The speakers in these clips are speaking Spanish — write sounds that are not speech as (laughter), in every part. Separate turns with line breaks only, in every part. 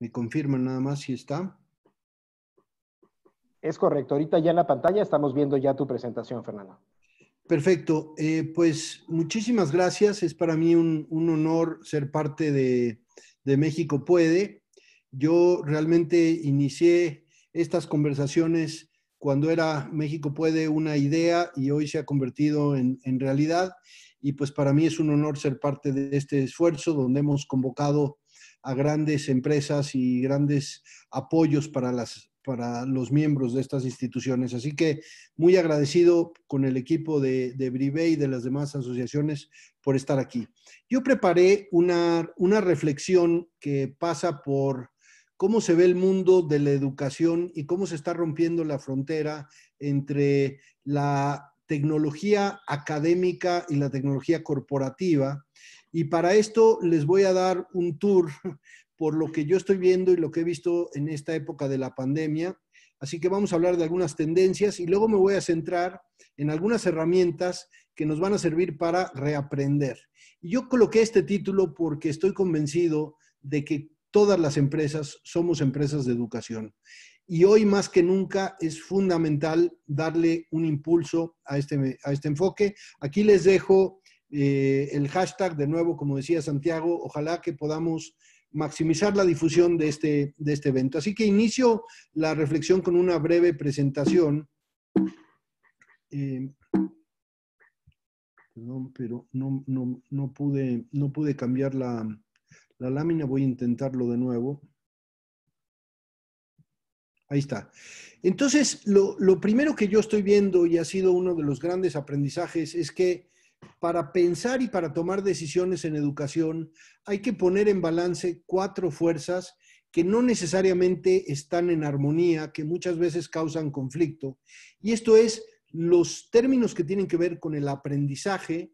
Me confirman nada más si está.
Es correcto. Ahorita ya en la pantalla estamos viendo ya tu presentación, Fernando.
Perfecto. Eh, pues muchísimas gracias. Es para mí un, honor ser parte de, México Puede. Yo realmente inicié estas conversaciones cuando era México Puede una idea y hoy se ha convertido en, en realidad. Y pues para mí es un honor ser parte de este esfuerzo donde hemos convocado a grandes empresas y grandes apoyos para, para los miembros de estas instituciones. Así que muy agradecido con el equipo de, de Brive y de las demás asociaciones por estar aquí. Yo preparé una, una reflexión que pasa por cómo se ve el mundo de la educación y cómo se está rompiendo la frontera entre la tecnología académica y la tecnología corporativa y para esto les voy a dar un tour por lo que yo estoy viendo y lo que he visto en esta época de la pandemia. Así que vamos a hablar de algunas tendencias y luego me voy a centrar en algunas herramientas que nos van a servir para reaprender. Y yo coloqué este título porque estoy convencido de que todas las empresas somos empresas de educación. Y hoy más que nunca es fundamental darle un impulso a este, a este enfoque. Aquí les dejo eh, el hashtag, de nuevo, como decía Santiago, ojalá que podamos maximizar la difusión de este, de este evento. Así que inicio la reflexión con una breve presentación. Eh, perdón, pero no, no, pude, no pude cambiar la, lámina, voy a intentarlo de nuevo. Ahí está. Entonces, lo, primero que yo estoy viendo y ha sido uno de los grandes aprendizajes es que para pensar y para tomar decisiones en educación, hay que poner en balance cuatro fuerzas que no necesariamente están en armonía, que muchas veces causan conflicto. Y esto es los términos que tienen que ver con el aprendizaje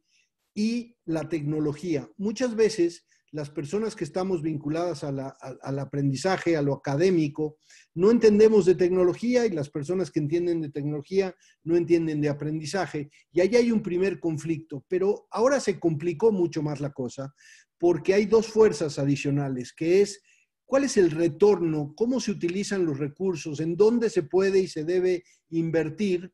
y la tecnología. Muchas veces las personas que estamos vinculadas al aprendizaje, a lo académico, no entendemos de tecnología y las personas que entienden de tecnología no entienden de aprendizaje. Y ahí hay un primer conflicto, pero ahora se complicó mucho más la cosa porque hay dos fuerzas adicionales, que es cuál es el retorno, cómo se utilizan los recursos, en dónde se puede y se debe invertir.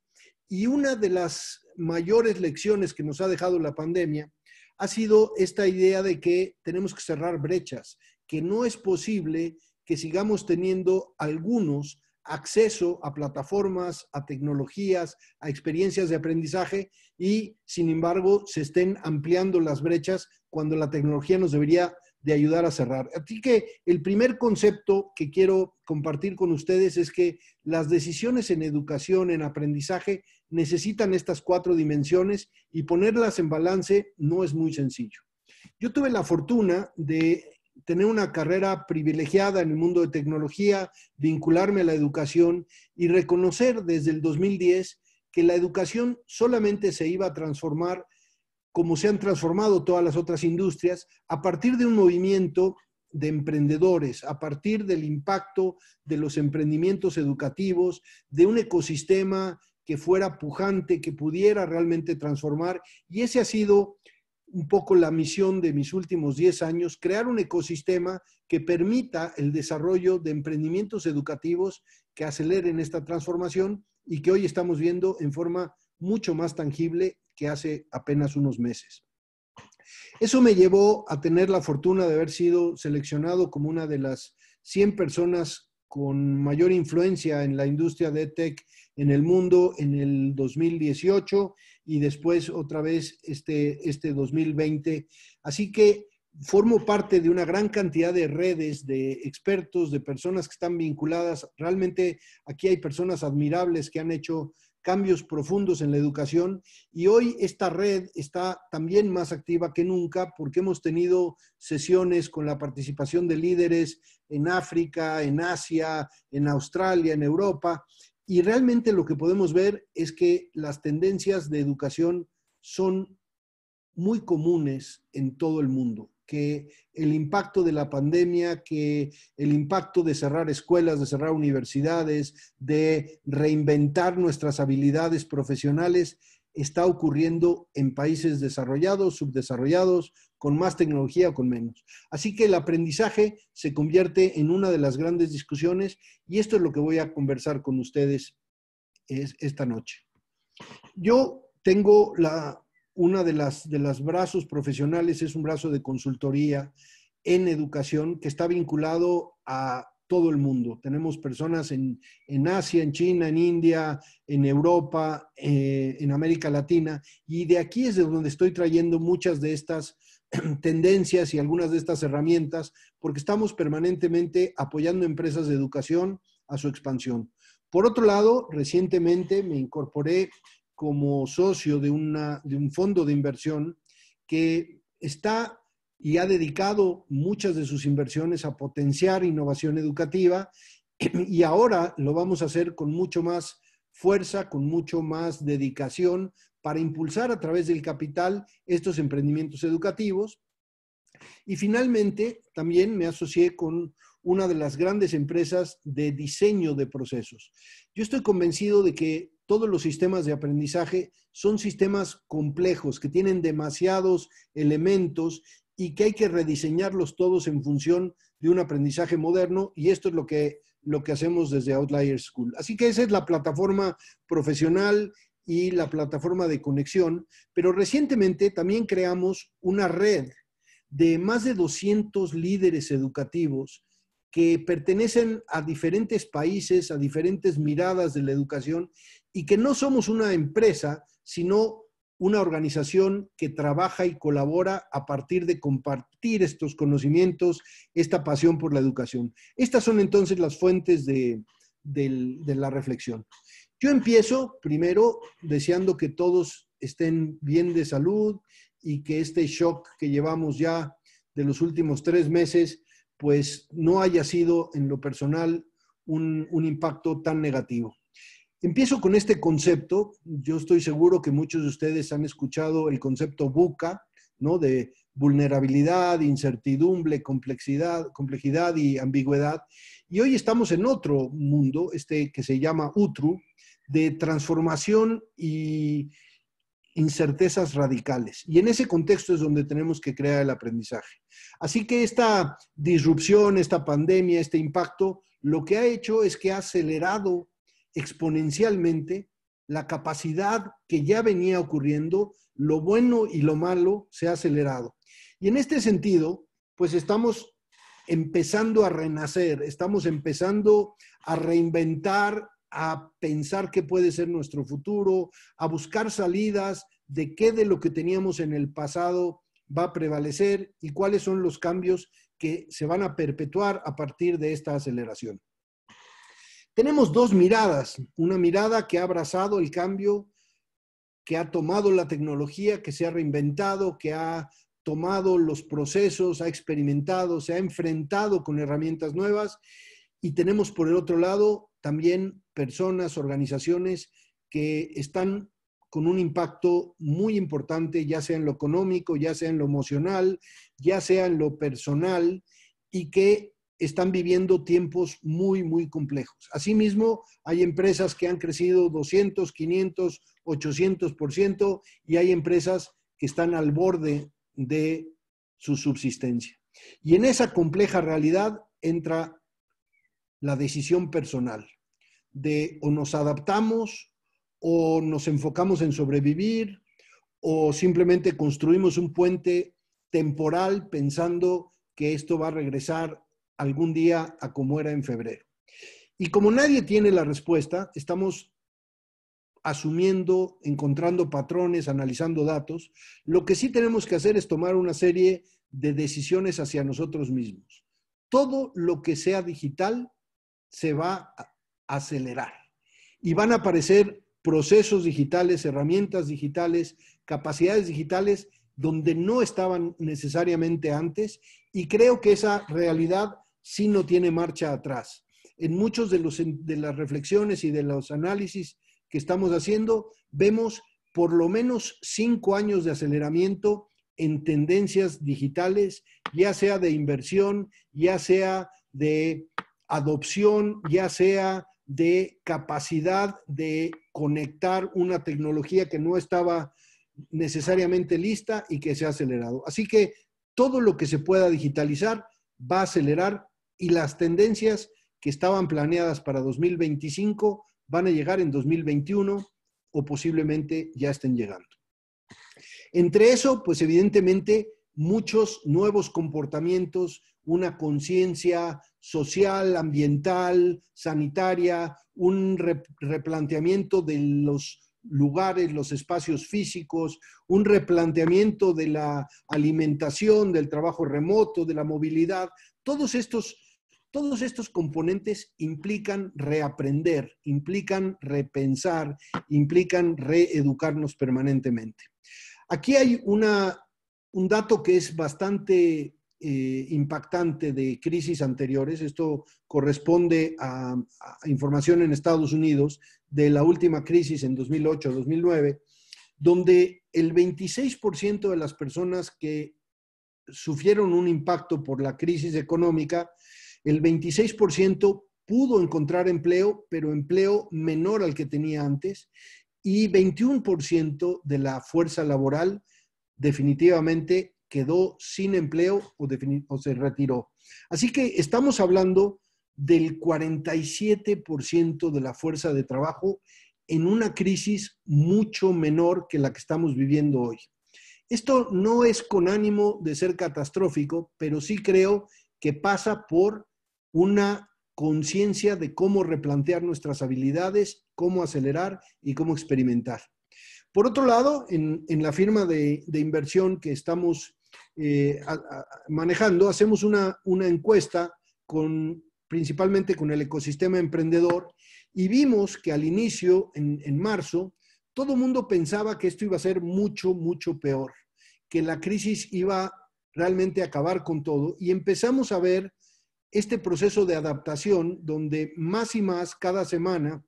Y una de las mayores lecciones que nos ha dejado la pandemia ha sido esta idea de que tenemos que cerrar brechas, que no es posible que sigamos teniendo algunos acceso a plataformas, a tecnologías, a experiencias de aprendizaje y, sin embargo, se estén ampliando las brechas cuando la tecnología nos debería de ayudar a cerrar. Así que el primer concepto que quiero compartir con ustedes es que las decisiones en educación, en aprendizaje, necesitan estas cuatro dimensiones y ponerlas en balance no es muy sencillo. Yo tuve la fortuna de tener una carrera privilegiada en el mundo de tecnología, vincularme a la educación y reconocer desde el 2010 que la educación solamente se iba a transformar como se han transformado todas las otras industrias a partir de un movimiento de emprendedores, a partir del impacto de los emprendimientos educativos, de un ecosistema que fuera pujante, que pudiera realmente transformar. Y ese ha sido un poco la misión de mis últimos 10 años, crear un ecosistema que permita el desarrollo de emprendimientos educativos que aceleren esta transformación y que hoy estamos viendo en forma mucho más tangible que hace apenas unos meses. Eso me llevó a tener la fortuna de haber sido seleccionado como una de las 100 personas con mayor influencia en la industria de tech en el mundo en el 2018 y después otra vez este, este 2020. Así que formo parte de una gran cantidad de redes, de expertos, de personas que están vinculadas. Realmente aquí hay personas admirables que han hecho cambios profundos en la educación y hoy esta red está también más activa que nunca porque hemos tenido sesiones con la participación de líderes en África, en Asia, en Australia, en Europa y realmente lo que podemos ver es que las tendencias de educación son muy comunes en todo el mundo, que el impacto de la pandemia, que el impacto de cerrar escuelas, de cerrar universidades, de reinventar nuestras habilidades profesionales, está ocurriendo en países desarrollados, subdesarrollados, con más tecnología o con menos. Así que el aprendizaje se convierte en una de las grandes discusiones y esto es lo que voy a conversar con ustedes es, esta noche. Yo tengo la, una de las, de las brazos profesionales, es un brazo de consultoría en educación que está vinculado a todo el mundo. Tenemos personas en, Asia, en China, en India, en Europa, eh, en América Latina, y de aquí es de donde estoy trayendo muchas de estas (clears throat) tendencias y algunas de estas herramientas, porque estamos permanentemente apoyando empresas de educación a su expansión. Por otro lado, recientemente me incorporé como socio de, de un fondo de inversión que está y ha dedicado muchas de sus inversiones a potenciar innovación educativa (clears throat) y ahora lo vamos a hacer con mucho más fuerza, con mucho más dedicación, para impulsar a través del capital estos emprendimientos educativos. Y finalmente, también me asocié con una de las grandes empresas de diseño de procesos. Yo estoy convencido de que todos los sistemas de aprendizaje son sistemas complejos, que tienen demasiados elementos y que hay que rediseñarlos todos en función de un aprendizaje moderno y esto es lo que, lo que hacemos desde Outlier School. Así que esa es la plataforma profesional y la plataforma de conexión, pero recientemente también creamos una red de más de 200 líderes educativos que pertenecen a diferentes países, a diferentes miradas de la educación y que no somos una empresa, sino una organización que trabaja y colabora a partir de compartir estos conocimientos, esta pasión por la educación. Estas son entonces las fuentes de, de la reflexión. Yo empiezo primero deseando que todos estén bien de salud y que este shock que llevamos ya de los últimos tres meses, pues no haya sido en lo personal un, impacto tan negativo. Empiezo con este concepto. Yo estoy seguro que muchos de ustedes han escuchado el concepto buca, ¿no? De vulnerabilidad, incertidumbre, complejidad, complejidad y ambigüedad. Y hoy estamos en otro mundo, este que se llama UTRU, de transformación y incertezas radicales. Y en ese contexto es donde tenemos que crear el aprendizaje. Así que esta disrupción, esta pandemia, este impacto, lo que ha hecho es que ha acelerado exponencialmente la capacidad que ya venía ocurriendo, lo bueno y lo malo se ha acelerado. Y en este sentido, pues estamos empezando a renacer, estamos empezando a reinventar a pensar qué puede ser nuestro futuro, a buscar salidas de qué de lo que teníamos en el pasado va a prevalecer y cuáles son los cambios que se van a perpetuar a partir de esta aceleración. Tenemos dos miradas, una mirada que ha abrazado el cambio, que ha tomado la tecnología, que se ha reinventado, que ha tomado los procesos, ha experimentado, se ha enfrentado con herramientas nuevas y tenemos por el otro lado también personas, organizaciones que están con un impacto muy importante, ya sea en lo económico, ya sea en lo emocional, ya sea en lo personal, y que están viviendo tiempos muy, muy complejos. Asimismo, hay empresas que han crecido 200, 500, 800% y hay empresas que están al borde de su subsistencia. Y en esa compleja realidad entra la decisión personal de o nos adaptamos o nos enfocamos en sobrevivir o simplemente construimos un puente temporal pensando que esto va a regresar algún día a como era en febrero. Y como nadie tiene la respuesta, estamos asumiendo, encontrando patrones, analizando datos. Lo que sí tenemos que hacer es tomar una serie de decisiones hacia nosotros mismos. Todo lo que sea digital se va a acelerar. Y van a aparecer procesos digitales, herramientas digitales, capacidades digitales donde no estaban necesariamente antes y creo que esa realidad sí no tiene marcha atrás. En muchos de, los, de las reflexiones y de los análisis que estamos haciendo, vemos por lo menos cinco años de aceleramiento en tendencias digitales, ya sea de inversión, ya sea de adopción, ya sea de capacidad de conectar una tecnología que no estaba necesariamente lista y que se ha acelerado. Así que todo lo que se pueda digitalizar va a acelerar y las tendencias que estaban planeadas para 2025 van a llegar en 2021 o posiblemente ya estén llegando. Entre eso, pues evidentemente muchos nuevos comportamientos una conciencia social, ambiental, sanitaria, un replanteamiento de los lugares, los espacios físicos, un replanteamiento de la alimentación, del trabajo remoto, de la movilidad. Todos estos, todos estos componentes implican reaprender, implican repensar, implican reeducarnos permanentemente. Aquí hay una, un dato que es bastante eh, impactante de crisis anteriores. Esto corresponde a, información en Estados Unidos de la última crisis en 2008-2009, donde el 26% de las personas que sufrieron un impacto por la crisis económica, el 26% pudo encontrar empleo, pero empleo menor al que tenía antes, y 21% de la fuerza laboral definitivamente quedó sin empleo o, se retiró. Así que estamos hablando del 47% de la fuerza de trabajo en una crisis mucho menor que la que estamos viviendo hoy. Esto no es con ánimo de ser catastrófico, pero sí creo que pasa por una conciencia de cómo replantear nuestras habilidades, cómo acelerar y cómo experimentar. Por otro lado, en, la firma de inversión que estamos eh, manejando, hacemos una, encuesta principalmente con el ecosistema emprendedor y vimos que al inicio, en, en marzo, todo el mundo pensaba que esto iba a ser mucho, mucho peor, que la crisis iba realmente a acabar con todo y empezamos a ver este proceso de adaptación donde más y más cada semana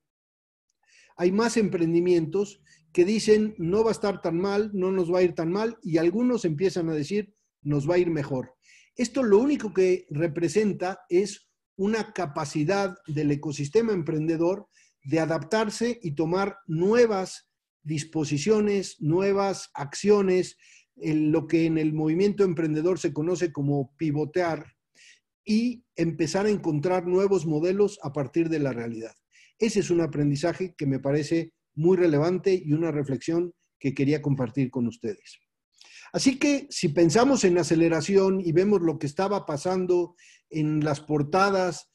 hay más emprendimientos que dicen no va a estar tan mal, no nos va a ir tan mal y algunos empiezan a decir nos va a ir mejor. Esto lo único que representa es una capacidad del ecosistema emprendedor de adaptarse y tomar nuevas disposiciones, nuevas acciones, lo que en el movimiento emprendedor se conoce como pivotear y empezar a encontrar nuevos modelos a partir de la realidad. Ese es un aprendizaje que me parece muy relevante y una reflexión que quería compartir con ustedes. Así que si pensamos en aceleración y vemos lo que estaba pasando en las portadas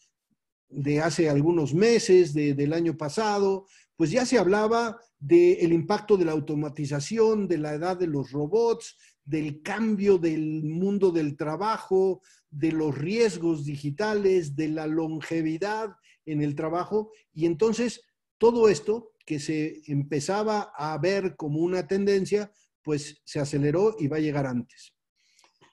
de hace algunos meses, del año pasado, pues ya se hablaba del impacto de la automatización, de la edad de los robots, del cambio del mundo del trabajo, de los riesgos digitales, de la longevidad en el trabajo. Y entonces todo esto que se empezaba a ver como una tendencia, pues se aceleró y va a llegar antes.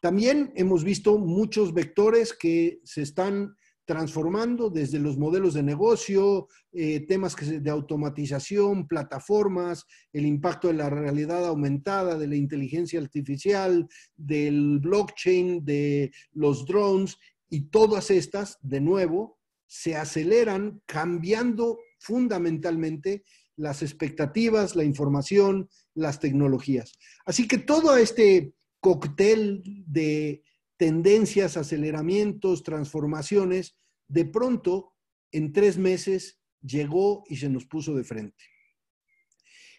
También hemos visto muchos vectores que se están transformando desde los modelos de negocio, eh, temas de automatización, plataformas, el impacto de la realidad aumentada, de la inteligencia artificial, del blockchain, de los drones, y todas estas, de nuevo, se aceleran cambiando fundamentalmente las expectativas, la información, las tecnologías. Así que todo este cóctel de tendencias, aceleramientos, transformaciones, de pronto en tres meses llegó y se nos puso de frente.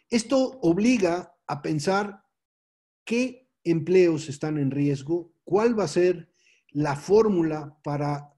Esto obliga a pensar qué empleos están en riesgo, cuál va a ser la fórmula para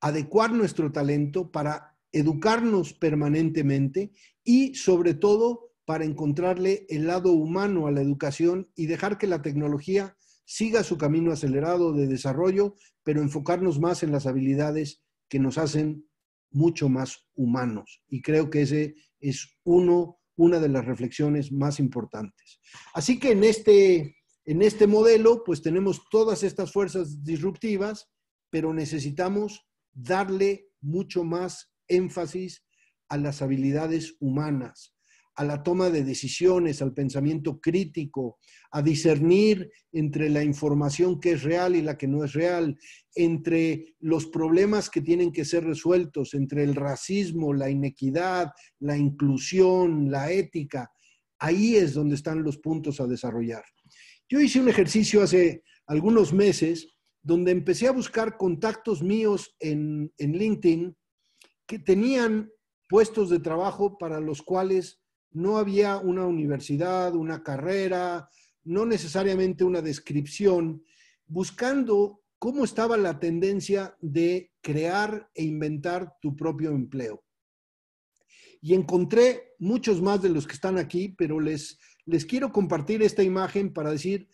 adecuar nuestro talento, para educarnos permanentemente y sobre todo para encontrarle el lado humano a la educación y dejar que la tecnología siga su camino acelerado de desarrollo, pero enfocarnos más en las habilidades que nos hacen mucho más humanos. Y creo que ese es una de las reflexiones más importantes. Así que este, en este modelo, pues tenemos todas estas fuerzas disruptivas, pero necesitamos darle mucho más énfasis a las habilidades humanas, a la toma de decisiones, al pensamiento crítico, a discernir entre la información que es real y la que no es real, entre los problemas que tienen que ser resueltos, entre el racismo, la inequidad, la inclusión, la ética. Ahí es donde están los puntos a desarrollar. Yo hice un ejercicio hace algunos meses donde empecé a buscar contactos míos en, LinkedIn que tenían puestos de trabajo para los cuales no había una universidad, una carrera, no necesariamente una descripción, buscando cómo estaba la tendencia de crear e inventar tu propio empleo. Y encontré muchos más de los que están aquí, pero les, quiero compartir esta imagen para decir,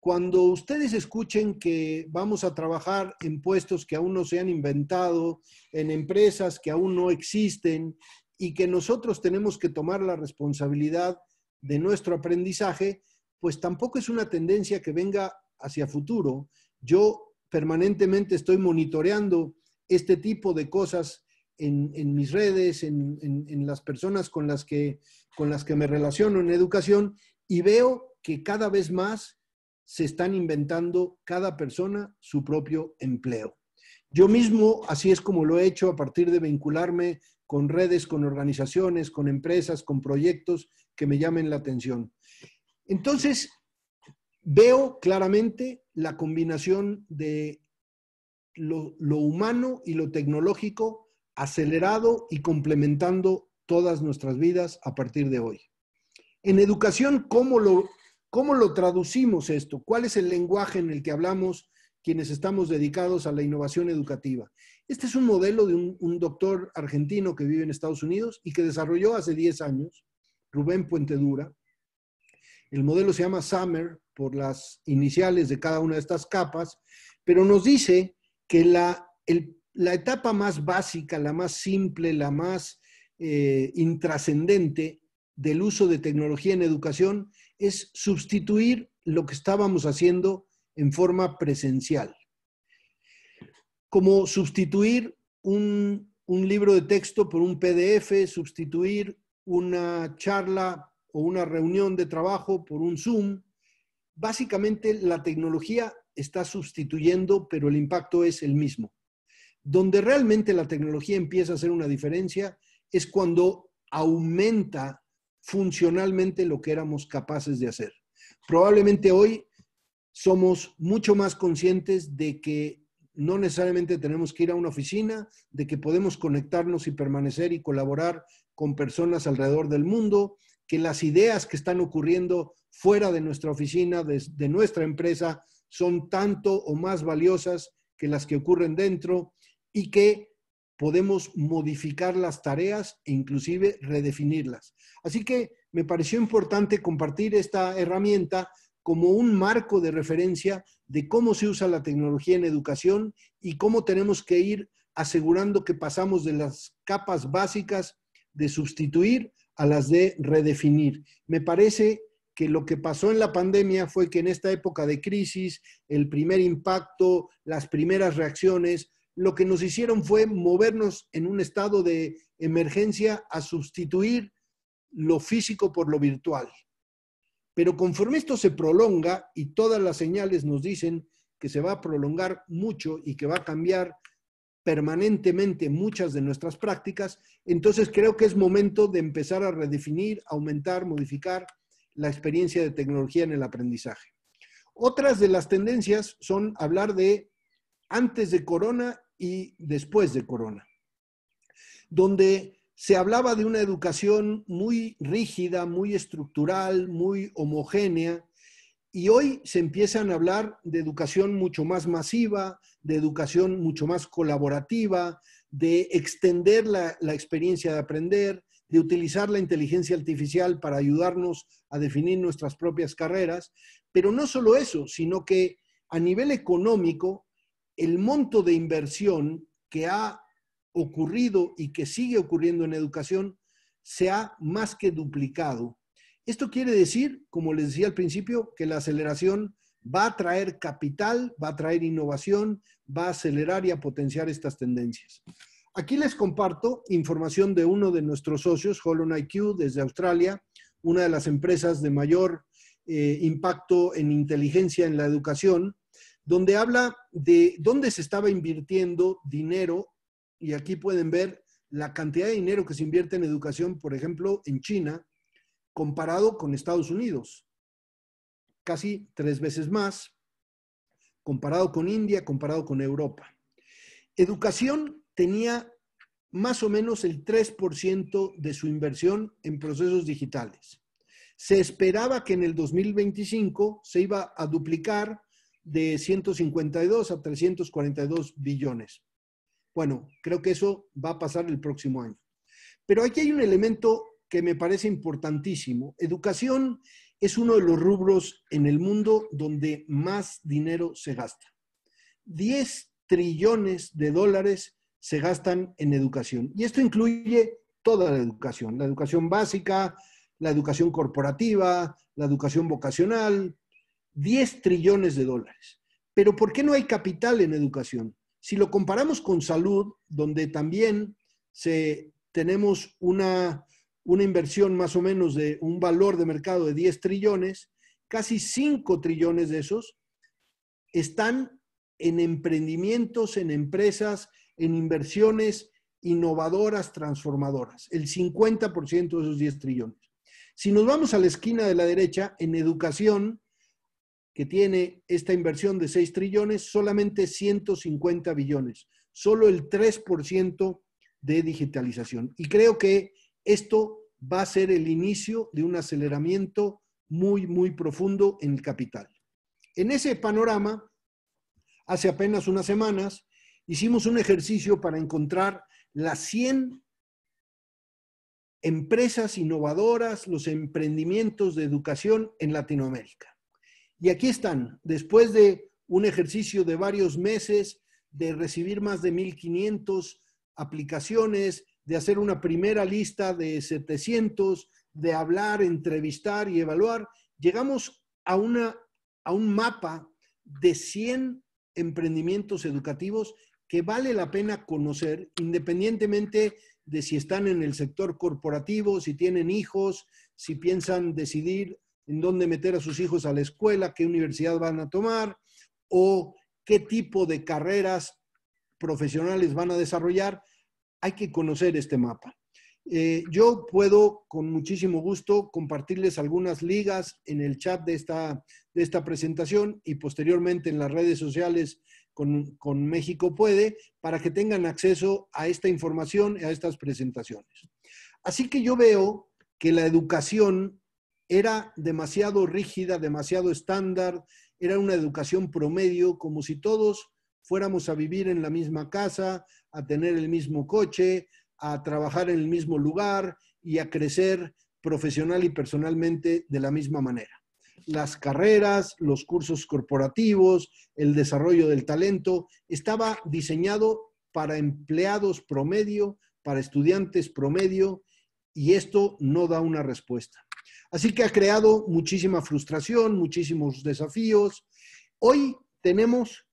cuando ustedes escuchen que vamos a trabajar en puestos que aún no se han inventado, en empresas que aún no existen, y que nosotros tenemos que tomar la responsabilidad de nuestro aprendizaje, pues tampoco es una tendencia que venga hacia futuro. Yo permanentemente estoy monitoreando este tipo de cosas en, mis redes, en, las personas con las, que, con las que me relaciono en educación y veo que cada vez más se están inventando cada persona su propio empleo. Yo mismo, así es como lo he hecho a partir de vincularme con redes, con organizaciones, con empresas, con proyectos que me llamen la atención. Entonces, veo claramente la combinación de lo, humano y lo tecnológico acelerado y complementando todas nuestras vidas a partir de hoy. En educación, cómo lo traducimos esto? ¿Cuál es el lenguaje en el que hablamos quienes estamos dedicados a la innovación educativa? Este es un modelo de un, doctor argentino que vive en Estados Unidos y que desarrolló hace 10 años, Rubén Puentedura. El modelo se llama Summer por las iniciales de cada una de estas capas, pero nos dice que la, etapa más básica, la más simple, la más eh, intrascendente del uso de tecnología en educación es sustituir lo que estábamos haciendo en forma presencial como sustituir un, libro de texto por un PDF, sustituir una charla o una reunión de trabajo por un Zoom. Básicamente la tecnología está sustituyendo, pero el impacto es el mismo. Donde realmente la tecnología empieza a hacer una diferencia es cuando aumenta funcionalmente lo que éramos capaces de hacer. Probablemente hoy somos mucho más conscientes de que no necesariamente tenemos que ir a una oficina, de que podemos conectarnos y permanecer y colaborar con personas alrededor del mundo, que las ideas que están ocurriendo fuera de nuestra oficina, de, nuestra empresa, son tanto o más valiosas que las que ocurren dentro y que podemos modificar las tareas e inclusive redefinirlas. Así que me pareció importante compartir esta herramienta como un marco de referencia de cómo se usa la tecnología en educación y cómo tenemos que ir asegurando que pasamos de las capas básicas de sustituir a las de redefinir. Me parece que lo que pasó en la pandemia fue que en esta época de crisis, el primer impacto, las primeras reacciones, lo que nos hicieron fue movernos en un estado de emergencia a sustituir lo físico por lo virtual. Pero conforme esto se prolonga y todas las señales nos dicen que se va a prolongar mucho y que va a cambiar permanentemente muchas de nuestras prácticas, entonces creo que es momento de empezar a redefinir, aumentar, modificar la experiencia de tecnología en el aprendizaje. Otras de las tendencias son hablar de antes de corona y después de corona, donde se hablaba de una educación muy rígida, muy estructural, muy homogénea, y hoy se empiezan a hablar de educación mucho más masiva, de educación mucho más colaborativa, de extender la, la, experiencia de aprender, de utilizar la inteligencia artificial para ayudarnos a definir nuestras propias carreras. Pero no solo eso, sino que a nivel económico, el monto de inversión que ha ocurrido y que sigue ocurriendo en educación se ha más que duplicado. Esto quiere decir, como les decía al principio, que la aceleración va a traer capital, va a traer innovación, va a acelerar y a potenciar estas tendencias. Aquí les comparto información de uno de nuestros socios, Holon IQ, desde Australia, una de las empresas de mayor eh, impacto en inteligencia en la educación, donde habla de dónde se estaba invirtiendo dinero y aquí pueden ver la cantidad de dinero que se invierte en educación, por ejemplo, en China, comparado con Estados Unidos. Casi tres veces más, comparado con India, comparado con Europa. Educación tenía más o menos el 3% de su inversión en procesos digitales. Se esperaba que en el 2025 se iba a duplicar de 152 a 342 billones. Bueno, creo que eso va a pasar el próximo año. Pero aquí hay un elemento que me parece importantísimo. Educación es uno de los rubros en el mundo donde más dinero se gasta. 10 trillones de dólares se gastan en educación. Y esto incluye toda la educación, la educación básica, la educación corporativa, la educación vocacional, 10 trillones de dólares. Pero ¿por qué no hay capital en educación? Si lo comparamos con salud, donde también se, tenemos una, una inversión más o menos de un valor de mercado de 10 trillones, casi 5 trillones de esos están en emprendimientos, en empresas, en inversiones innovadoras, transformadoras, el 50% de esos 10 trillones. Si nos vamos a la esquina de la derecha, en educación, que tiene esta inversión de 6 trillones, solamente 150 billones, solo el 3% de digitalización. Y creo que esto va a ser el inicio de un aceleramiento muy, muy profundo en el capital. En ese panorama, hace apenas unas semanas, hicimos un ejercicio para encontrar las 100 empresas innovadoras, los emprendimientos de educación en Latinoamérica. Y aquí están, después de un ejercicio de varios meses, de recibir más de 1.500 aplicaciones, de hacer una primera lista de 700, de hablar, entrevistar y evaluar, llegamos a, a un mapa de 100 emprendimientos educativos que vale la pena conocer, independientemente de si están en el sector corporativo, si tienen hijos, si piensan decidir en dónde meter a sus hijos a la escuela, qué universidad van a tomar o qué tipo de carreras profesionales van a desarrollar, hay que conocer este mapa. Eh, yo puedo con muchísimo gusto compartirles algunas ligas en el chat de esta, de esta presentación y posteriormente en las redes sociales con, con México Puede para que tengan acceso a esta información y a estas presentaciones. Así que yo veo que la educación era demasiado rígida, demasiado estándar, era una educación promedio, como si todos fuéramos a vivir en la misma casa, a tener el mismo coche, a trabajar en el mismo lugar y a crecer profesional y personalmente de la misma manera. Las carreras, los cursos corporativos, el desarrollo del talento, estaba diseñado para empleados promedio, para estudiantes promedio y esto no da una respuesta. Así que ha creado muchísima frustración, muchísimos desafíos. Hoy tenemos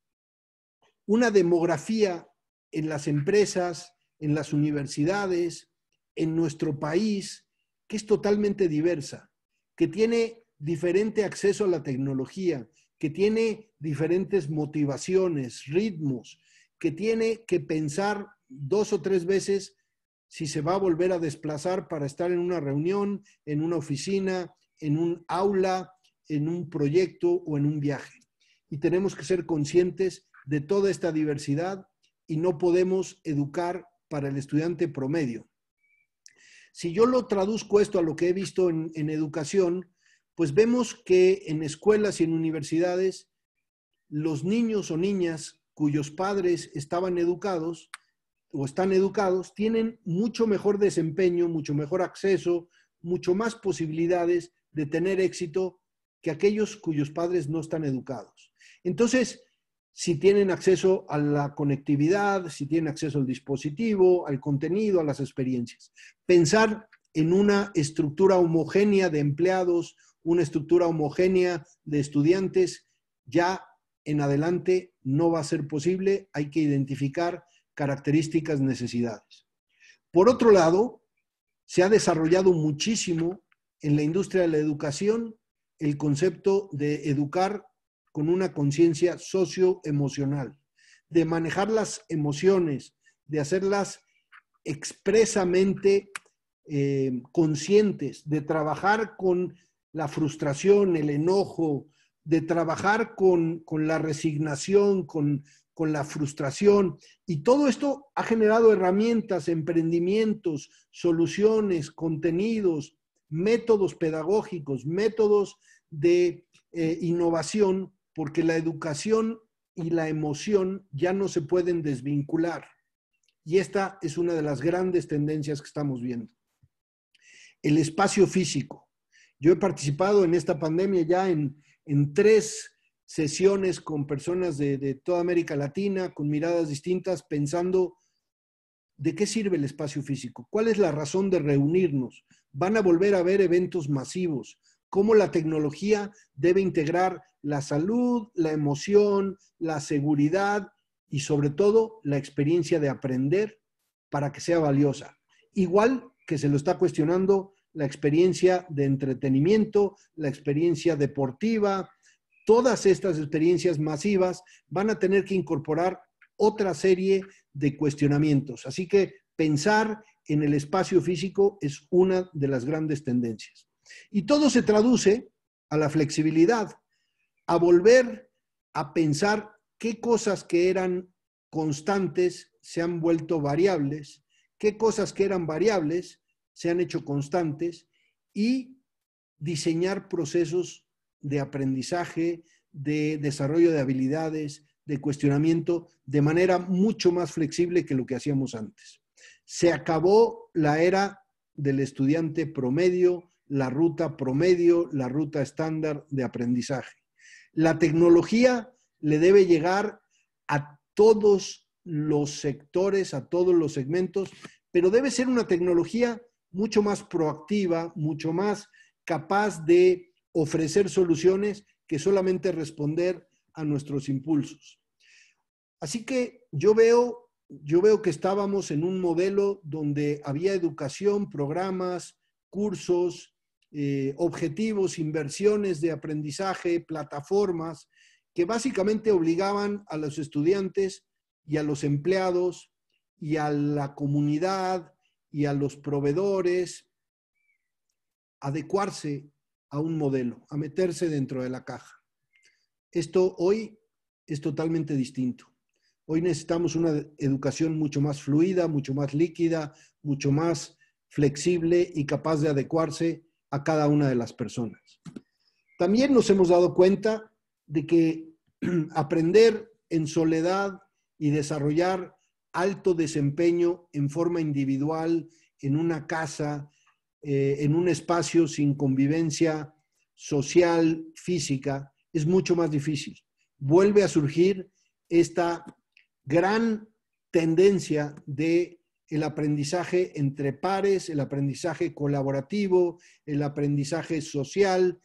una demografía en las empresas, en las universidades, en nuestro país, que es totalmente diversa, que tiene diferente acceso a la tecnología, que tiene diferentes motivaciones, ritmos, que tiene que pensar dos o tres veces si se va a volver a desplazar para estar en una reunión, en una oficina, en un aula, en un proyecto o en un viaje. Y tenemos que ser conscientes de toda esta diversidad y no podemos educar para el estudiante promedio. Si yo lo traduzco esto a lo que he visto en, en educación, pues vemos que en escuelas y en universidades los niños o niñas cuyos padres estaban educados o están educados tienen mucho mejor desempeño, mucho mejor acceso, mucho más posibilidades de tener éxito que aquellos cuyos padres no están educados. Entonces, si tienen acceso a la conectividad, si tienen acceso al dispositivo, al contenido, a las experiencias. Pensar en una estructura homogénea de empleados, una estructura homogénea de estudiantes, ya en adelante no va a ser posible. Hay que identificar características, necesidades. Por otro lado, se ha desarrollado muchísimo en la industria de la educación el concepto de educar con una conciencia socioemocional, de manejar las emociones, de hacerlas expresamente eh, conscientes, de trabajar con la frustración, el enojo, de trabajar con, con la resignación, con, con la frustración. Y todo esto ha generado herramientas, emprendimientos, soluciones, contenidos, métodos pedagógicos, métodos de eh, innovación, porque la educación y la emoción ya no se pueden desvincular. Y esta es una de las grandes tendencias que estamos viendo. El espacio físico. Yo he participado en esta pandemia ya en, en tres sesiones con personas de, toda América Latina, con miradas distintas, pensando de qué sirve el espacio físico, cuál es la razón de reunirnos, van a volver a ver eventos masivos, cómo la tecnología debe integrar la salud, la emoción, la seguridad y sobre todo la experiencia de aprender para que sea valiosa. Igual que se lo está cuestionando la experiencia de entretenimiento, la experiencia deportiva, todas estas experiencias masivas van a tener que incorporar otra serie de cuestionamientos. Así que pensar en el espacio físico es una de las grandes tendencias. Y todo se traduce a la flexibilidad, a volver a pensar qué cosas que eran constantes se han vuelto variables, qué cosas que eran variables se han hecho constantes y diseñar procesos de aprendizaje, de desarrollo de habilidades, de cuestionamiento, de manera mucho más flexible que lo que hacíamos antes. Se acabó la era del estudiante promedio, la ruta promedio, la ruta estándar de aprendizaje. La tecnología le debe llegar a todos los sectores, a todos los segmentos, pero debe ser una tecnología mucho más proactiva, mucho más capaz de ofrecer soluciones que solamente responder a nuestros impulsos. Así que yo veo, yo veo que estábamos en un modelo donde había educación, programas, cursos, eh, objetivos, inversiones de aprendizaje, plataformas, que básicamente obligaban a los estudiantes y a los empleados y a la comunidad y a los proveedores adecuarse a un modelo, a meterse dentro de la caja. Esto hoy es totalmente distinto. Hoy necesitamos una educación mucho más fluida, mucho más líquida, mucho más flexible y capaz de adecuarse a cada una de las personas. También nos hemos dado cuenta de que (clears throat) aprender en soledad y desarrollar alto desempeño en forma individual, en una casa, eh, en un espacio sin convivencia social, física, es mucho más difícil. Vuelve a surgir esta gran tendencia de el aprendizaje entre pares, el aprendizaje colaborativo, el aprendizaje social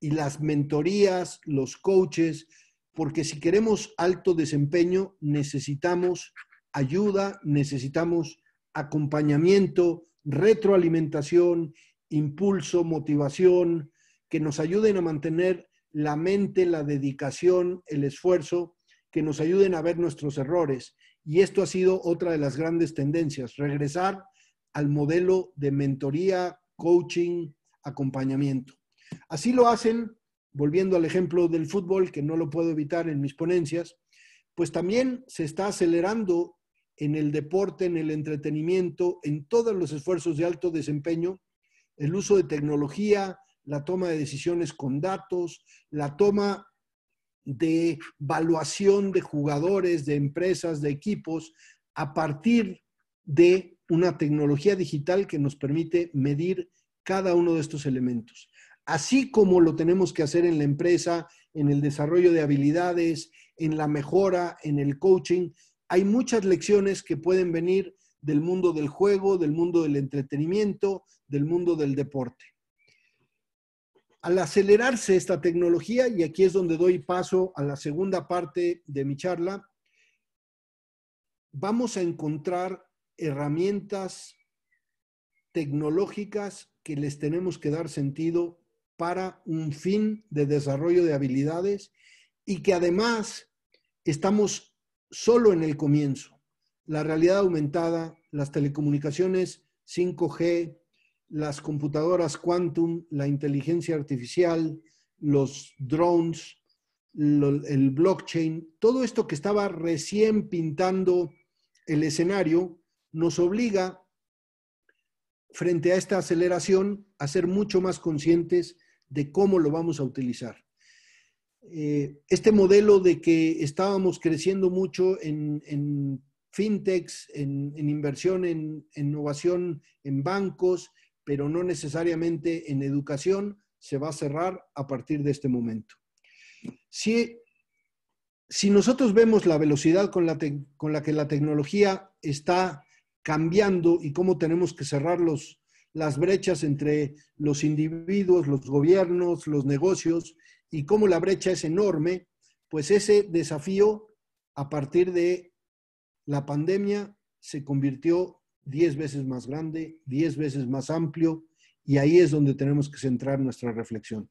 y las mentorías, los coaches, porque si queremos alto desempeño necesitamos ayuda, necesitamos acompañamiento, retroalimentación, impulso, motivación, que nos ayuden a mantener la mente, la dedicación, el esfuerzo, que nos ayuden a ver nuestros errores. Y esto ha sido otra de las grandes tendencias, regresar al modelo de mentoría, coaching, acompañamiento. Así lo hacen, volviendo al ejemplo del fútbol, que no lo puedo evitar en mis ponencias, pues también se está acelerando en el deporte, en el entretenimiento, en todos los esfuerzos de alto desempeño, el uso de tecnología, la toma de decisiones con datos, la toma de evaluación de jugadores, de empresas, de equipos, a partir de una tecnología digital que nos permite medir cada uno de estos elementos. Así como lo tenemos que hacer en la empresa, en el desarrollo de habilidades, en la mejora, en el coaching, hay muchas lecciones que pueden venir del mundo del juego, del mundo del entretenimiento, del mundo del deporte. Al acelerarse esta tecnología, y aquí es donde doy paso a la segunda parte de mi charla, vamos a encontrar herramientas tecnológicas que les tenemos que dar sentido para un fin de desarrollo de habilidades y que además estamos solo en el comienzo. La realidad aumentada, las telecomunicaciones 5G, las computadoras quantum, la inteligencia artificial, los drones, el blockchain, todo esto que estaba recién pintando el escenario, nos obliga frente a esta aceleración a ser mucho más conscientes de cómo lo vamos a utilizar. Eh, este modelo de que estábamos creciendo mucho en, fintechs, en, inversión, en, innovación, en bancos, pero no necesariamente en educación, se va a cerrar a partir de este momento. Si, nosotros vemos la velocidad con la, que la tecnología está cambiando y cómo tenemos que cerrar las brechas entre los individuos, los gobiernos, los negocios, y como la brecha es enorme, pues ese desafío a partir de la pandemia se convirtió 10 veces más grande, 10 veces más amplio, y ahí es donde tenemos que centrar nuestra reflexión.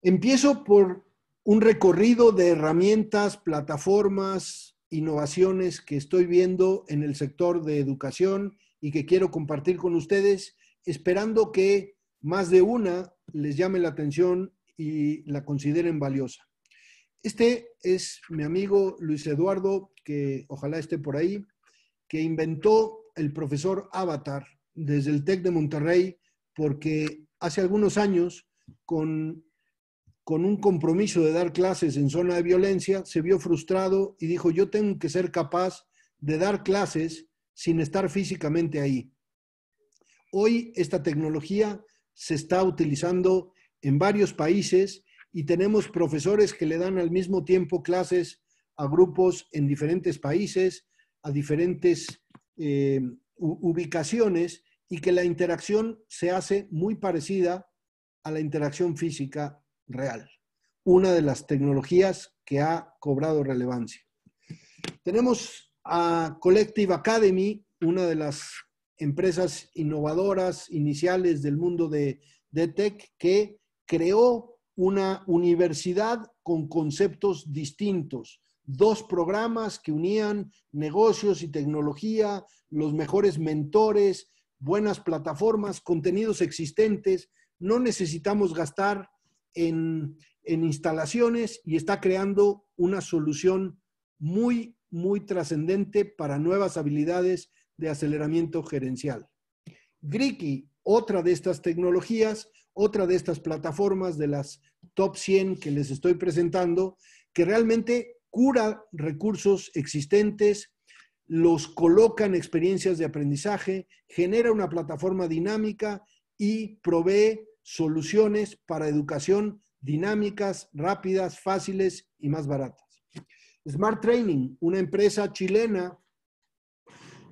Empiezo por un recorrido de herramientas, plataformas, innovaciones que estoy viendo en el sector de educación y que quiero compartir con ustedes, esperando que más de una les llame la atención y la consideren valiosa. Este es mi amigo Luis Eduardo, que ojalá esté por ahí, que inventó el profesor Avatar desde el TEC de Monterrey, porque hace algunos años, con, con un compromiso de dar clases en zona de violencia, se vio frustrado y dijo, yo tengo que ser capaz de dar clases sin estar físicamente ahí. Hoy esta tecnología se está utilizando en varios países y tenemos profesores que le dan al mismo tiempo clases a grupos en diferentes países, a diferentes eh, ubicaciones y que la interacción se hace muy parecida a la interacción física real, una de las tecnologías que ha cobrado relevancia. Tenemos a Collective Academy, una de las empresas innovadoras iniciales del mundo de, de tech que creó una universidad con conceptos distintos, dos programas que unían negocios y tecnología, los mejores mentores, buenas plataformas, contenidos existentes. No necesitamos gastar en, en instalaciones y está creando una solución muy, muy trascendente para nuevas habilidades de aceleramiento gerencial. Griki, otra de estas tecnologías, otra de estas plataformas de las top 100 que les estoy presentando, que realmente cura recursos existentes, los coloca en experiencias de aprendizaje, genera una plataforma dinámica y provee soluciones para educación dinámicas, rápidas, fáciles y más baratas. Smart Training, una empresa chilena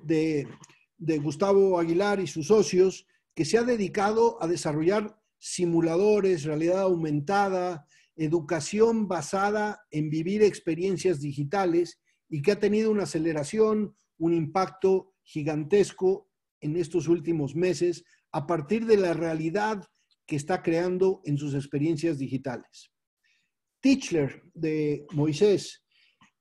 de, Gustavo Aguilar y sus socios, que se ha dedicado a desarrollar simuladores, realidad aumentada, educación basada en vivir experiencias digitales y que ha tenido una aceleración, un impacto gigantesco en estos últimos meses a partir de la realidad que está creando en sus experiencias digitales. Tichler de Moisés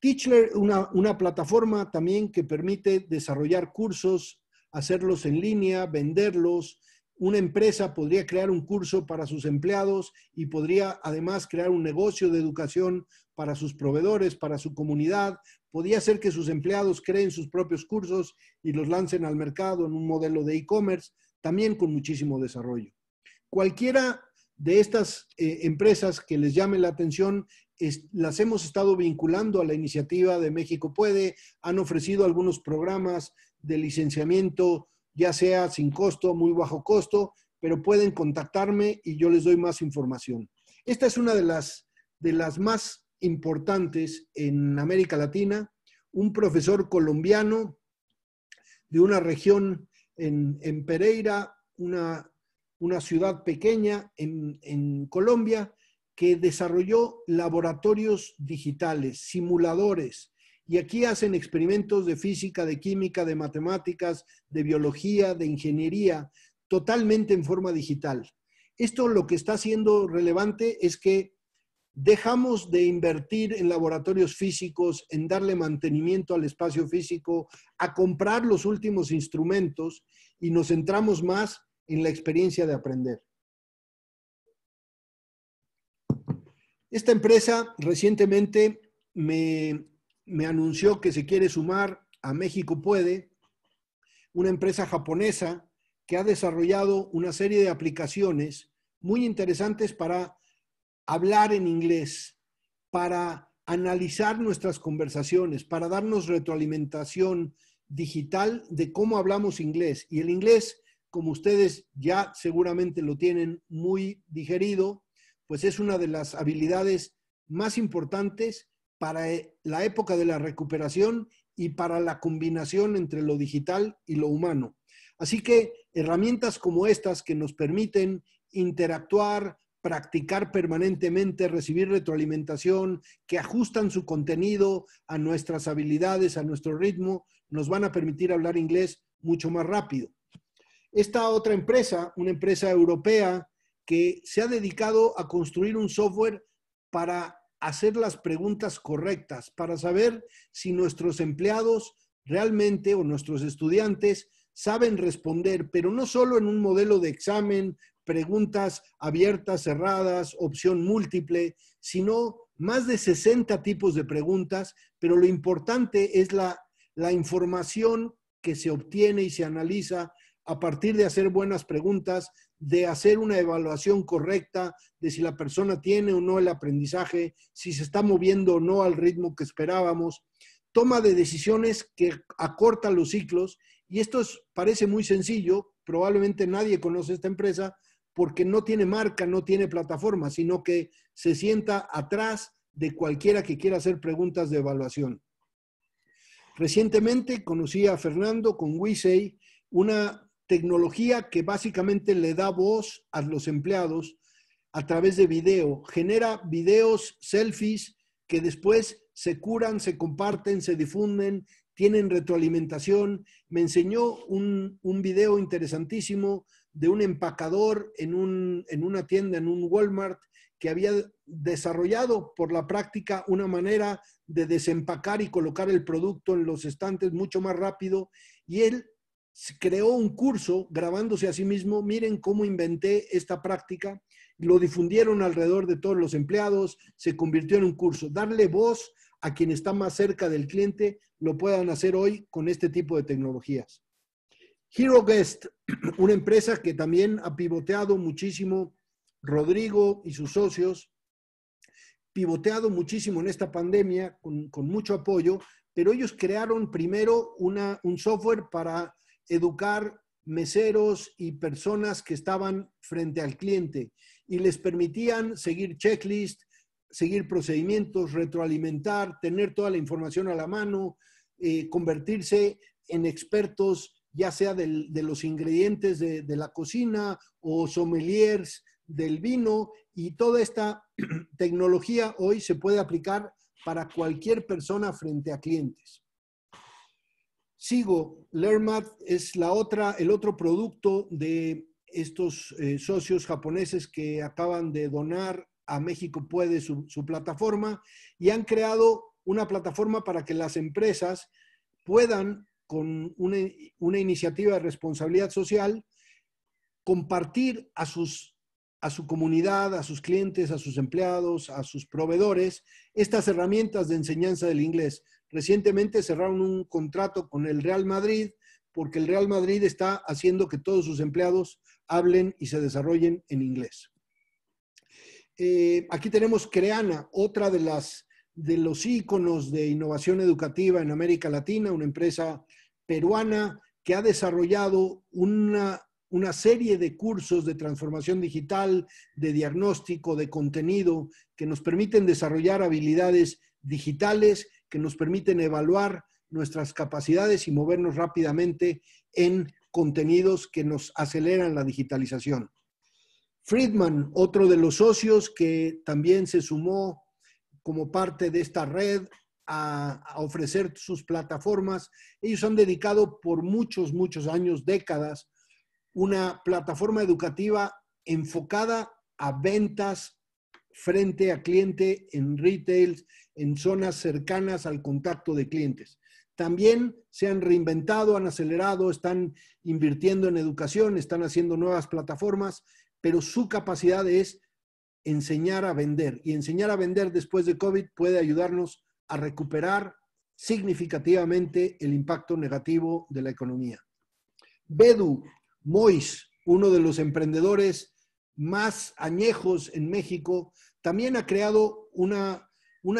Teachler, una, plataforma también que permite desarrollar cursos, hacerlos en línea, venderlos, una empresa podría crear un curso para sus empleados y podría además crear un negocio de educación para sus proveedores, para su comunidad. Podría ser que sus empleados creen sus propios cursos y los lancen al mercado en un modelo de e-commerce, también con muchísimo desarrollo. Cualquiera de estas eh, empresas que les llame la atención las hemos estado vinculando a la iniciativa de México Puede, han ofrecido algunos programas de licenciamiento, ya sea sin costo, muy bajo costo, pero pueden contactarme y yo les doy más información. Esta es una de las, de las más importantes en América Latina. Un profesor colombiano de una región en, Pereira, una, ciudad pequeña en, en Colombia, que desarrolló laboratorios digitales, simuladores, y aquí hacen experimentos de física, de química, de matemáticas, de biología, de ingeniería, totalmente en forma digital. Esto lo que está siendo relevante es que dejamos de invertir en laboratorios físicos, en darle mantenimiento al espacio físico, a comprar los últimos instrumentos y nos centramos más en la experiencia de aprender. Esta empresa recientemente me, anunció que se quiere sumar a México Puede, una empresa japonesa que ha desarrollado una serie de aplicaciones muy interesantes para hablar en inglés, para analizar nuestras conversaciones, para darnos retroalimentación digital de cómo hablamos inglés. Y el inglés, como ustedes ya seguramente lo tienen muy digerido, pues es una de las habilidades más importantes para eh, la época de la recuperación y para la combinación entre lo digital y lo humano. Así que herramientas como estas que nos permiten interactuar, practicar permanentemente, recibir retroalimentación, que ajustan su contenido a nuestras habilidades, a nuestro ritmo, nos van a permitir hablar inglés mucho más rápido. Esta otra empresa, una empresa europea que se ha dedicado a construir un software para hacer las preguntas correctas, para saber si nuestros empleados realmente o nuestros estudiantes saben responder, pero no solo en un modelo de examen, preguntas abiertas, cerradas, opción múltiple, sino más de 60 tipos de preguntas, pero lo importante es la, la información que se obtiene y se analiza a partir de hacer buenas preguntas, de hacer una evaluación correcta de si la persona tiene o no el aprendizaje, si se está moviendo o no al ritmo que esperábamos, toma de decisiones que acortan los ciclos y esto parece muy sencillo, probablemente nadie conoce esta empresa porque no tiene marca, no tiene plataforma, sino que se sienta atrás de cualquiera que quiera hacer preguntas de evaluación. Recientemente conocí a Fernando con Wisei, una tecnología que básicamente le da voz a los empleados a través de video, genera videos, selfies que después se curan, se comparten, se difunden, tienen retroalimentación. Me enseñó un, video interesantísimo de un empacador en, un, en una tienda, en un Walmart, que había desarrollado por la práctica una manera de desempacar y colocar el producto en los estantes mucho más rápido. Y él creó un curso grabándose a sí mismo, miren cómo inventé esta práctica, lo difundieron alrededor de todos los empleados, se convirtió en un curso. Darle voz a quien está más cerca del cliente, lo puedan hacer hoy con este tipo de tecnologías. Hero Guest, (clears throat) una empresa que también ha pivoteado muchísimo Rodrigo y sus socios, pivoteado muchísimo en esta pandemia con, mucho apoyo, pero ellos crearon primero un software para educar meseros y personas que estaban frente al cliente y les permitían seguir checklist, seguir procedimientos, retroalimentar, tener toda la información a la mano, eh, convertirse en expertos ya sea de los ingredientes de, de, la cocina o sommeliers del vino y toda esta (clears throat) tecnología hoy se puede aplicar para cualquier persona frente a clientes. Sigo, LearnMath es el otro producto de estos eh, socios japoneses que acaban de donar a México Puede su, plataforma y han creado una plataforma para que las empresas puedan, con una, iniciativa de responsabilidad social, compartir a, a su comunidad, a sus clientes, a sus empleados, a sus proveedores, estas herramientas de enseñanza del inglés. Recientemente cerraron un contrato con el Real Madrid porque el Real Madrid está haciendo que todos sus empleados hablen y se desarrollen en inglés. Eh, aquí tenemos Creana, otra de de los íconos de innovación educativa en América Latina, una empresa peruana que ha desarrollado una serie de cursos de transformación digital, de diagnóstico, de contenido, que nos permiten desarrollar habilidades digitales que nos permiten evaluar nuestras capacidades y movernos rápidamente en contenidos que nos aceleran la digitalización. Friedman, otro de los socios que también se sumó como parte de esta red a, ofrecer sus plataformas, ellos han dedicado por muchos, muchos años, décadas, una plataforma educativa enfocada a ventas frente a cliente, en retails, en zonas cercanas al contacto de clientes. También se han reinventado, han acelerado, están invirtiendo en educación, están haciendo nuevas plataformas, pero su capacidad es enseñar a vender. Y enseñar a vender después de COVID puede ayudarnos a recuperar significativamente el impacto negativo de la economía. Bedu Mois, uno de los emprendedores más añejos en México, también ha creado una,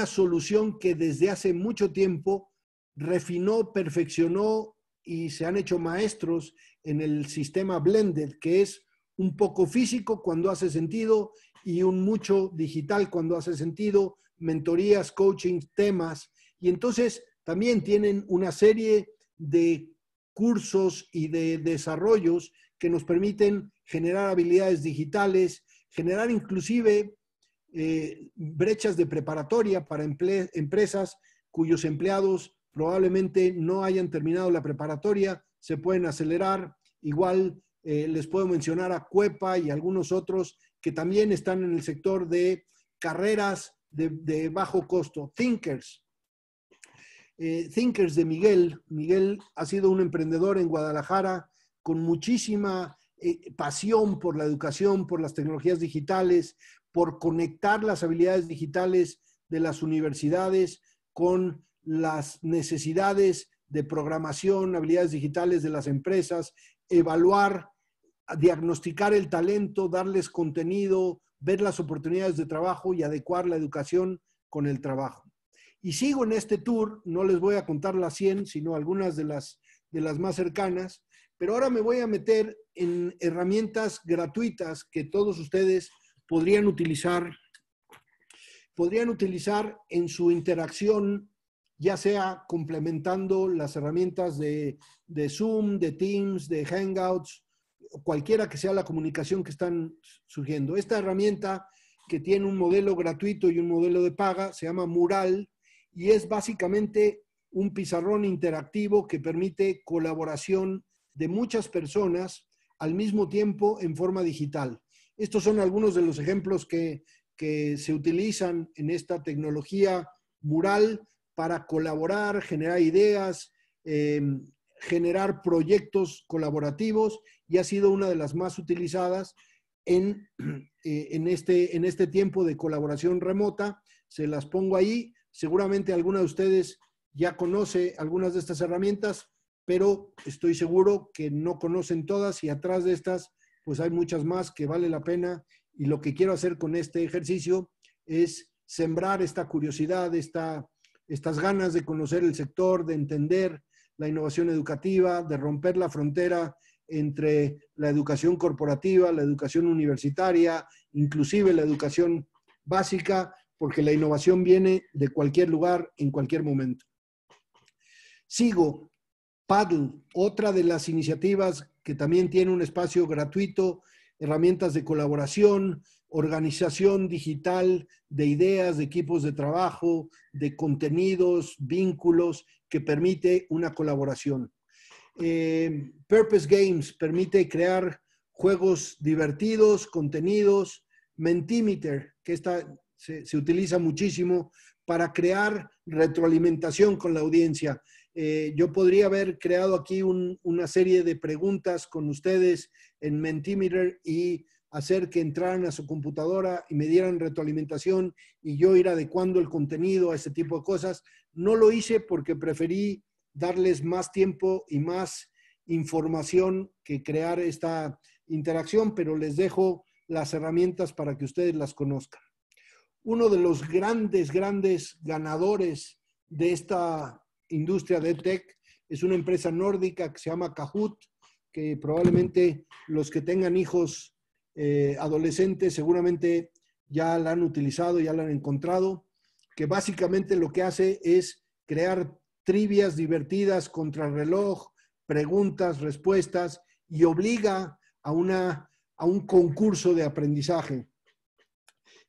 solución que desde hace mucho tiempo refinó, perfeccionó y se han hecho maestros en el sistema blended, que es un poco físico cuando hace sentido y un mucho digital cuando hace sentido, mentorías, coaching, temas. Y entonces también tienen una serie de cursos y de desarrollos que nos permiten generar habilidades digitales, generar inclusive eh, brechas de preparatoria para empresas cuyos empleados probablemente no hayan terminado la preparatoria, se pueden acelerar. Igual eh, les puedo mencionar a Cuepa y algunos otros que también están en el sector de carreras de, bajo costo, Thinkers. Eh, Thinkers de Miguel. Miguel ha sido un emprendedor en Guadalajara con muchísima eh, pasión por la educación, por las tecnologías digitales, por conectar las habilidades digitales de las universidades con las necesidades de programación, habilidades digitales de las empresas, evaluar, diagnosticar el talento, darles contenido, ver las oportunidades de trabajo y adecuar la educación con el trabajo. Y sigo en este tour, no les voy a contar las 100, sino algunas de las, de las más cercanas, pero ahora me voy a meter en herramientas gratuitas que todos ustedes podrían utilizar, podrían utilizar en su interacción, ya sea complementando las herramientas de, de Zoom, de Teams, de Hangouts, cualquiera que sea la comunicación que están surgiendo. Esta herramienta que tiene un modelo gratuito y un modelo de paga, se llama Mural y es básicamente un pizarrón interactivo que permite colaboración de muchas personas al mismo tiempo en forma digital. Estos son algunos de los ejemplos que, se utilizan en esta tecnología mural para colaborar, generar ideas, em, generar proyectos colaborativos y ha sido una de las más utilizadas en, (clears throat) eh, en, este, en este tiempo de colaboración remota. Se las pongo ahí. Seguramente alguna de ustedes ya conoce algunas de estas herramientas pero estoy seguro que no conocen todas y atrás de estas, pues hay muchas más que vale la pena. Y lo que quiero hacer con este ejercicio es sembrar esta curiosidad, esta, estas ganas de conocer el sector, de entender la innovación educativa, de romper la frontera entre la educación corporativa, la educación universitaria, inclusive la educación básica, porque la innovación viene de cualquier lugar, en cualquier momento. Sigo, Paddle, otra de las iniciativas que también tiene un espacio gratuito, herramientas de colaboración, organización digital de ideas, de equipos de trabajo, de contenidos, vínculos, que permite una colaboración. Eh, Purpose Games permite crear juegos divertidos, contenidos. Mentimeter, que se utiliza muchísimo para crear retroalimentación con la audiencia eh, yo podría haber creado aquí una serie de preguntas con ustedes en Mentimeter y hacer que entraran a su computadora y me dieran retroalimentación y yo ir adecuando el contenido a ese tipo de cosas. No lo hice porque preferí darles más tiempo y más información que crear esta interacción, pero les dejo las herramientas para que ustedes las conozcan. Uno de los grandes, grandes ganadores de esta industria de tech. Es una empresa nórdica que se llama Kahoot, que probablemente los que tengan hijos eh, adolescentes seguramente ya la han utilizado, ya la han encontrado, que básicamente lo que hace es crear trivias divertidas contra reloj, preguntas, respuestas y obliga a, una, a un concurso de aprendizaje.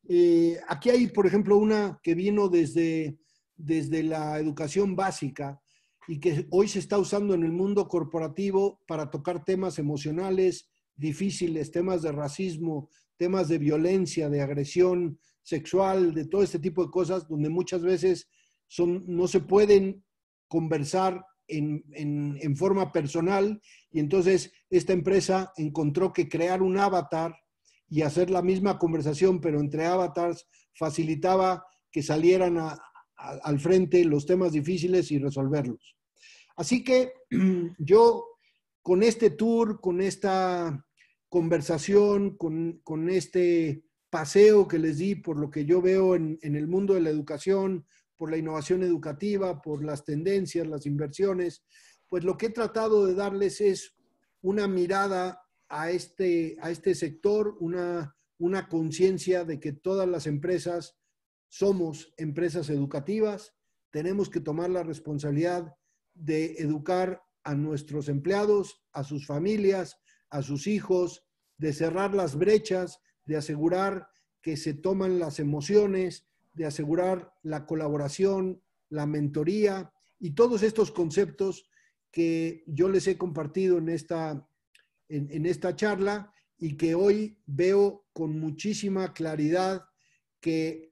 Eh, aquí hay, por ejemplo, una que vino desde desde la educación básica y que hoy se está usando en el mundo corporativo para tocar temas emocionales difíciles, temas de racismo, temas de violencia, de agresión sexual, de todo este tipo de cosas, donde muchas veces son, no se pueden conversar en, en forma personal. Y entonces esta empresa encontró que crear un avatar y hacer la misma conversación, pero entre avatars, facilitaba que salieran a, al frente los temas difíciles y resolverlos. Así que (clears throat) yo con este tour, con esta conversación, con, este paseo que les di por lo que yo veo en, el mundo de la educación, por la innovación educativa, por las tendencias, las inversiones, pues lo que he tratado de darles es una mirada a este, a este sector, una conciencia de que todas las empresas somos empresas educativas, tenemos que tomar la responsabilidad de educar a nuestros empleados, a sus familias, a sus hijos, de cerrar las brechas, de asegurar que se toman las emociones, de asegurar la colaboración, la mentoría y todos estos conceptos que yo les he compartido en esta, en, esta charla y que hoy veo con muchísima claridad que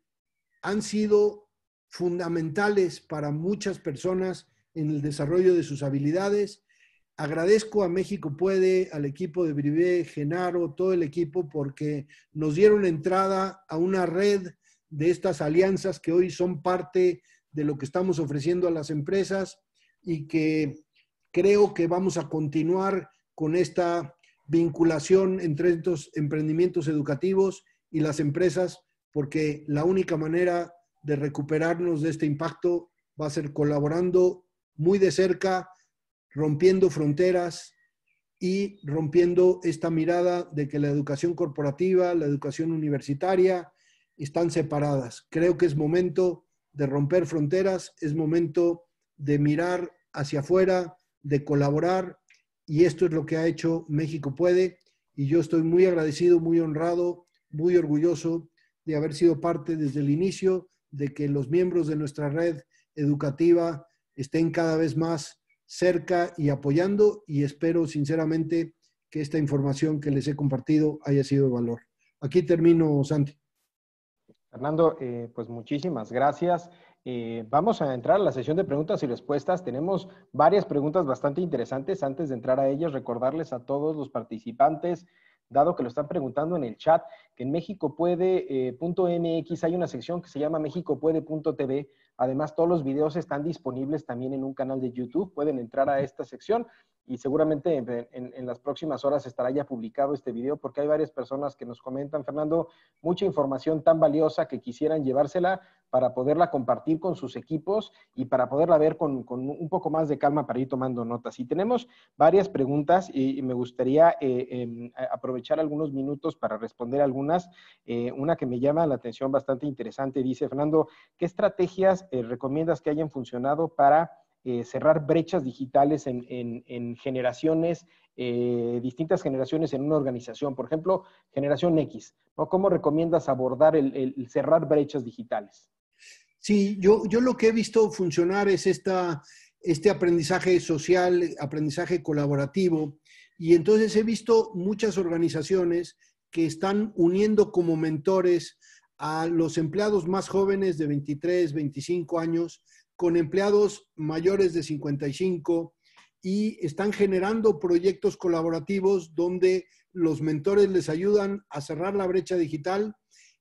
han sido fundamentales para muchas personas en el desarrollo de sus habilidades. Agradezco a México Puede, al equipo de Brivé, Genaro, todo el equipo, porque nos dieron entrada a una red de estas alianzas que hoy son parte de lo que estamos ofreciendo a las empresas y que creo que vamos a continuar con esta vinculación entre estos emprendimientos educativos y las empresas porque la única manera de recuperarnos de este impacto va a ser colaborando muy de cerca, rompiendo fronteras y rompiendo esta mirada de que la educación corporativa, la educación universitaria están separadas. Creo que es momento de romper fronteras, es momento de mirar hacia afuera, de colaborar y esto es lo que ha hecho México Puede y yo estoy muy agradecido, muy honrado, muy orgulloso de haber sido parte desde el inicio, de que los miembros de nuestra red educativa estén cada vez más cerca y apoyando y espero sinceramente que esta información que les he compartido haya sido de valor. Aquí termino, Santi.
Fernando, eh, pues muchísimas gracias. Eh, vamos a entrar a la sesión de preguntas y respuestas. Tenemos varias preguntas bastante interesantes. Antes de entrar a ellas, recordarles a todos los participantes dado que lo están preguntando en el chat, que en mexicopuede.mx eh, hay una sección que se llama mexicopuede.tv. Además, todos los videos están disponibles también en un canal de YouTube. Pueden entrar a esta sección y seguramente en, las próximas horas estará ya publicado este video porque hay varias personas que nos comentan, Fernando, mucha información tan valiosa que quisieran llevársela para poderla compartir con sus equipos y para poderla ver con, un poco más de calma para ir tomando notas. Y tenemos varias preguntas y, me gustaría eh, em, aprovechar algunos minutos para responder algunas. Eh, una que me llama la atención bastante interesante dice, Fernando, ¿qué estrategias eh, recomiendas que hayan funcionado para... cerrar brechas digitales en, generaciones, distintas generaciones en una organización. Por ejemplo, generación X. ¿Cómo recomiendas abordar el cerrar brechas digitales?
Sí, yo, lo que he visto funcionar es este aprendizaje social, aprendizaje colaborativo, y entonces he visto muchas organizaciones que están uniendo como mentores a los empleados más jóvenes de 23, 25 años con empleados mayores de 55 y están generando proyectos colaborativos donde los mentores les ayudan a cerrar la brecha digital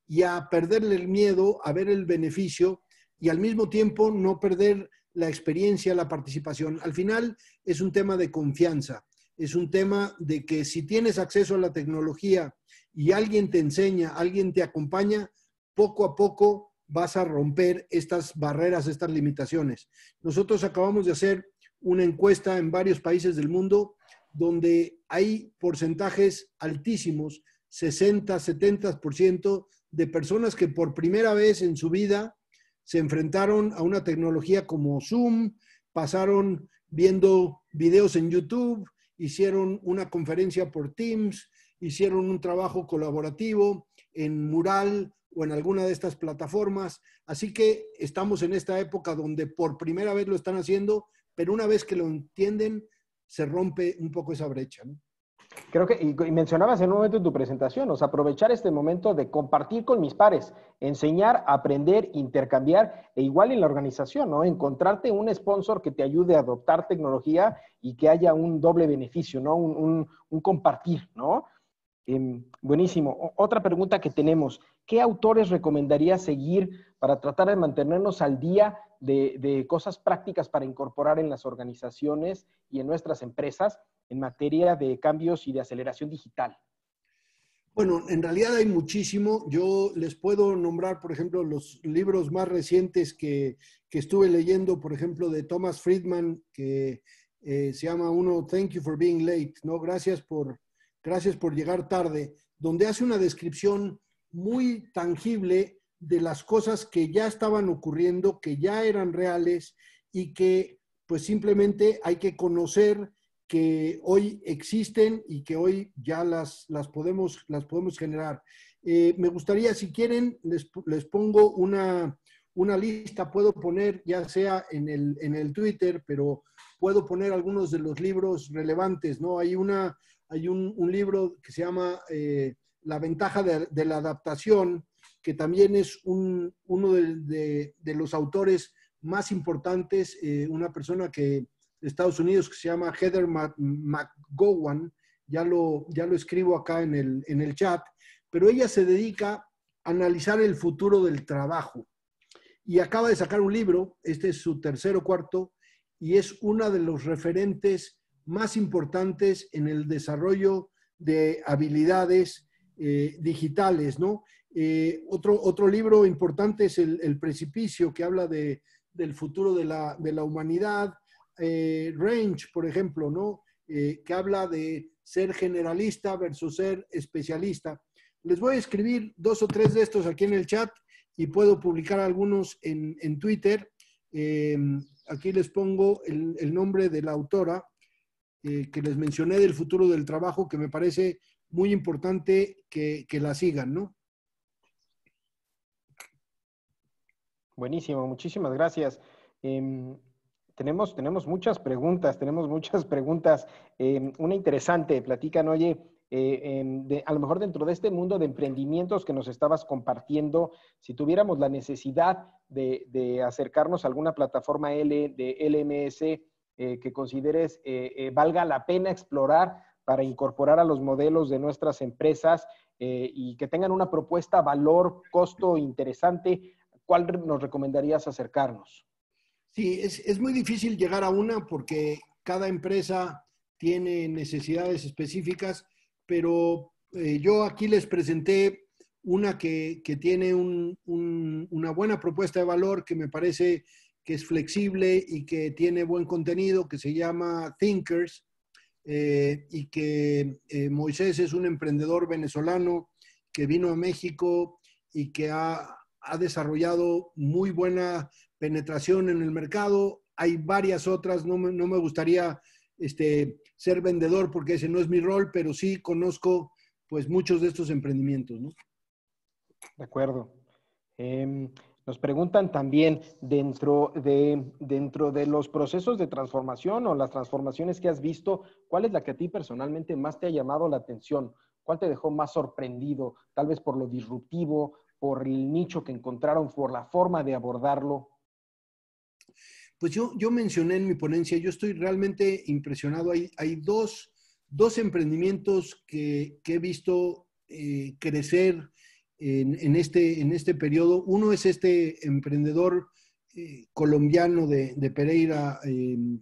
y a perderle el miedo, a ver el beneficio y al mismo tiempo no perder la experiencia, la participación. Al final es un tema de confianza, es un tema de que si tienes acceso a la tecnología y alguien te enseña, alguien te acompaña, poco a poco vas a romper estas barreras, estas limitaciones. Nosotros acabamos de hacer una encuesta en varios países del mundo donde hay porcentajes altísimos, 60, 70% de personas que por primera vez en su vida se enfrentaron a una tecnología como Zoom, pasaron viendo videos en YouTube, hicieron una conferencia por Teams, hicieron un trabajo colaborativo en Mural o en alguna de estas plataformas. Así que estamos en esta época donde por primera vez lo están haciendo, pero una vez que lo entienden, se rompe un poco esa brecha.
Creo que, y, mencionabas en un momento de tu presentación, o sea, aprovechar este momento de compartir con mis pares, enseñar, aprender, intercambiar, e igual en la organización, ¿no? Encontrarte un sponsor que te ayude a adoptar tecnología y que haya un doble beneficio, ¿no? Un, compartir, ¿no? Em, buenísimo. otra pregunta que tenemos, ¿qué autores recomendaría seguir para tratar de mantenernos al día de, cosas prácticas para incorporar en las organizaciones y en nuestras empresas en materia de cambios y de aceleración digital? Bueno,
en realidad hay muchísimo. Yo les puedo nombrar, por ejemplo, los libros más recientes que, estuve leyendo, por ejemplo, de Thomas Friedman, que eh, se llama uno Thank You for Being Late, ¿no? Gracias por, gracias por llegar tarde, donde hace una descripción muy tangible de las cosas que ya estaban ocurriendo, que ya eran reales y que pues simplemente hay que conocer que hoy existen y que hoy ya las, las, podemos, las podemos generar. Eh, me gustaría, si quieren, les, pongo una, lista, puedo poner ya sea en el, en el Twitter, pero puedo poner algunos de los libros relevantes, ¿no? Hay, una, hay un, libro que se llama eh, La ventaja de la adaptación, que también es uno de, los autores más importantes, eh, una persona que de Estados Unidos que se llama Heather McGowan, ya lo, ya lo escribo acá en el, en el chat, pero ella se dedica a analizar el futuro del trabajo y acaba de sacar un libro, este es su tercero cuarto, y es uno de los referentes más importantes en el desarrollo de habilidades eh, digitales, ¿no? Eh, otro, otro libro importante es el, Precipicio, que habla de, del futuro de la, humanidad. Eh, Range, por ejemplo, ¿no? Eh, que habla de ser generalista versus ser especialista. Les voy a escribir dos o tres de estos aquí en el chat y puedo publicar algunos en, Twitter. aquí les pongo el, nombre de la autora que les mencioné del futuro del trabajo, que me parece muy importante que, que la sigan, ¿no?
Buenísimo, muchísimas gracias. Em, tenemos, tenemos muchas preguntas, tenemos muchas (laughs) preguntas. Em, una interesante, platican, oye, eh, em, a lo mejor dentro de este mundo de emprendimientos que nos estabas compartiendo, si tuviéramos la necesidad de, de acercarnos a alguna plataforma L, de LMS eh, que consideres eh, valga la pena explorar para incorporar a los modelos de nuestras empresas y que tengan una propuesta, valor, costo interesante, cuál nos recomendarías acercarnos?
Sí, es, muy difícil llegar a una porque cada empresa tiene necesidades específicas, pero eh, yo aquí les presenté una que, tiene una buena propuesta de valor que me parece que es flexible y que tiene buen contenido, que se llama Thinkers, eh, y que eh, Moisés es un emprendedor venezolano que vino a México y que ha, ha desarrollado muy buena penetración en el mercado. Hay varias otras, no me, gustaría este, ser vendedor porque ese no es mi rol, pero sí conozco pues muchos de estos
emprendimientos. ¿no? De acuerdo. Em, nos preguntan también dentro de, dentro de los procesos de transformación o las transformaciones que has visto, ¿cuál es la que a ti personalmente más te ha llamado la atención? ¿Cuál te dejó más sorprendido? Tal vez por lo disruptivo, por el nicho que encontraron, por la forma de abordarlo? Pues yo, yo mencioné en mi ponencia, yo estoy realmente impresionado.
Hay, hay dos, emprendimientos que, he visto eh, crecer en, este, en este periodo. Uno es este emprendedor eh, colombiano de, Pereira, em,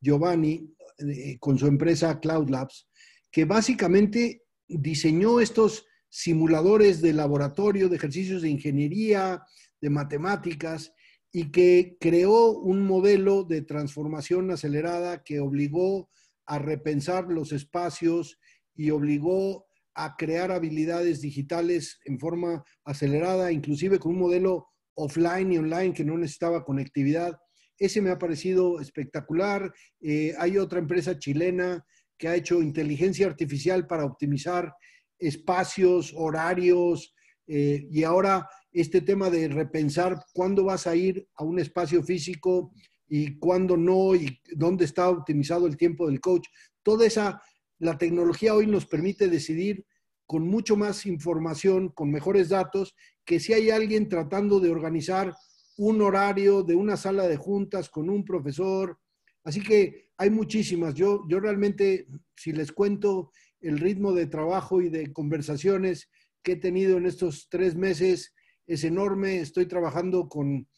Giovanni, eh, con su empresa Cloud Labs, que básicamente diseñó estos simuladores de laboratorio, de ejercicios de ingeniería, de matemáticas, y que creó un modelo de transformación acelerada que obligó a repensar los espacios y obligó a crear habilidades digitales en forma acelerada, inclusive con un modelo offline y online que no necesitaba conectividad. Ese me ha parecido espectacular. Eh, hay otra empresa chilena que ha hecho inteligencia artificial para optimizar espacios, horarios, eh, y ahora este tema de repensar cuándo vas a ir a un espacio físico y cuándo no, y dónde está optimizado el tiempo del coach. Toda esa, la tecnología hoy nos permite decidir con mucho más información, con mejores datos, que si hay alguien tratando de organizar un horario de una sala de juntas con un profesor. Así que hay muchísimas. Yo, yo realmente, si les cuento, el ritmo de trabajo y de conversaciones que he tenido en estos tres meses es enorme. Estoy trabajando con,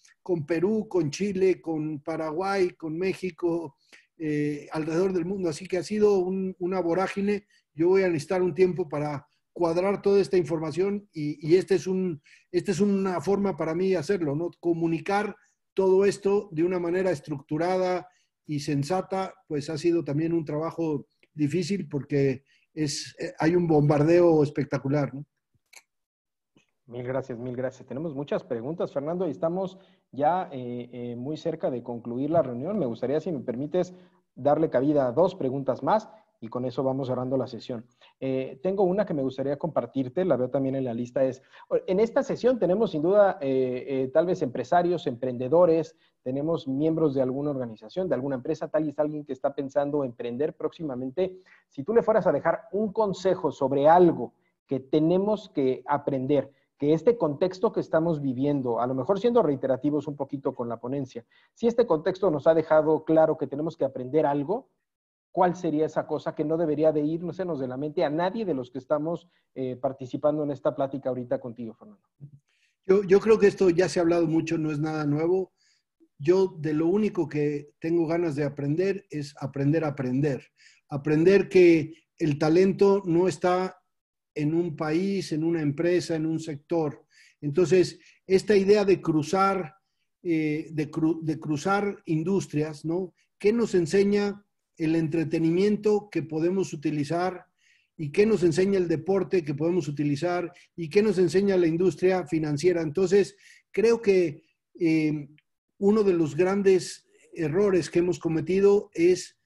Perú, con Chile, con Paraguay, con México, eh, alrededor del mundo. Así que ha sido una vorágine. Yo voy a necesitar un tiempo para cuadrar toda esta información y, esta es, este es una forma para mí hacerlo, ¿no? Comunicar todo esto de una manera estructurada y sensata, pues ha sido también un trabajo difícil porque es, eh, hay un bombardeo espectacular.
Mil gracias, mil gracias. Tenemos muchas preguntas, Fernando, y estamos ya eh, eh, muy cerca de concluir la reunión. Me gustaría, si me permites, darle cabida a dos preguntas más y con eso vamos cerrando la sesión. Eh, tengo una que me gustaría compartirte, la veo también en la lista, es, en esta sesión tenemos sin duda eh, eh, tal vez empresarios, emprendedores, tenemos miembros de alguna organización, de alguna empresa, tal y es alguien que está pensando emprender próximamente. Si tú le fueras a dejar un consejo sobre algo que tenemos que aprender, que este contexto que estamos viviendo, a lo mejor siendo reiterativos un poquito con la ponencia, si este contexto nos ha dejado claro que tenemos que aprender algo, cuál sería esa cosa que no debería de irnos de la mente a nadie de los que estamos eh, participando en esta plática ahorita contigo, Fernando.
Yo, creo que esto ya se ha hablado mucho, no es nada nuevo. Yo de lo único que tengo ganas de aprender es aprender a aprender. Aprender que el talento no está en un país, en una empresa, en un sector. Entonces, esta idea de cruzar, eh, de, de cruzar industrias, ¿no? ¿Qué nos enseña el entretenimiento que podemos utilizar y qué nos enseña el deporte que podemos utilizar y qué nos enseña la industria financiera. Entonces, creo que eh, uno de los grandes errores que hemos cometido es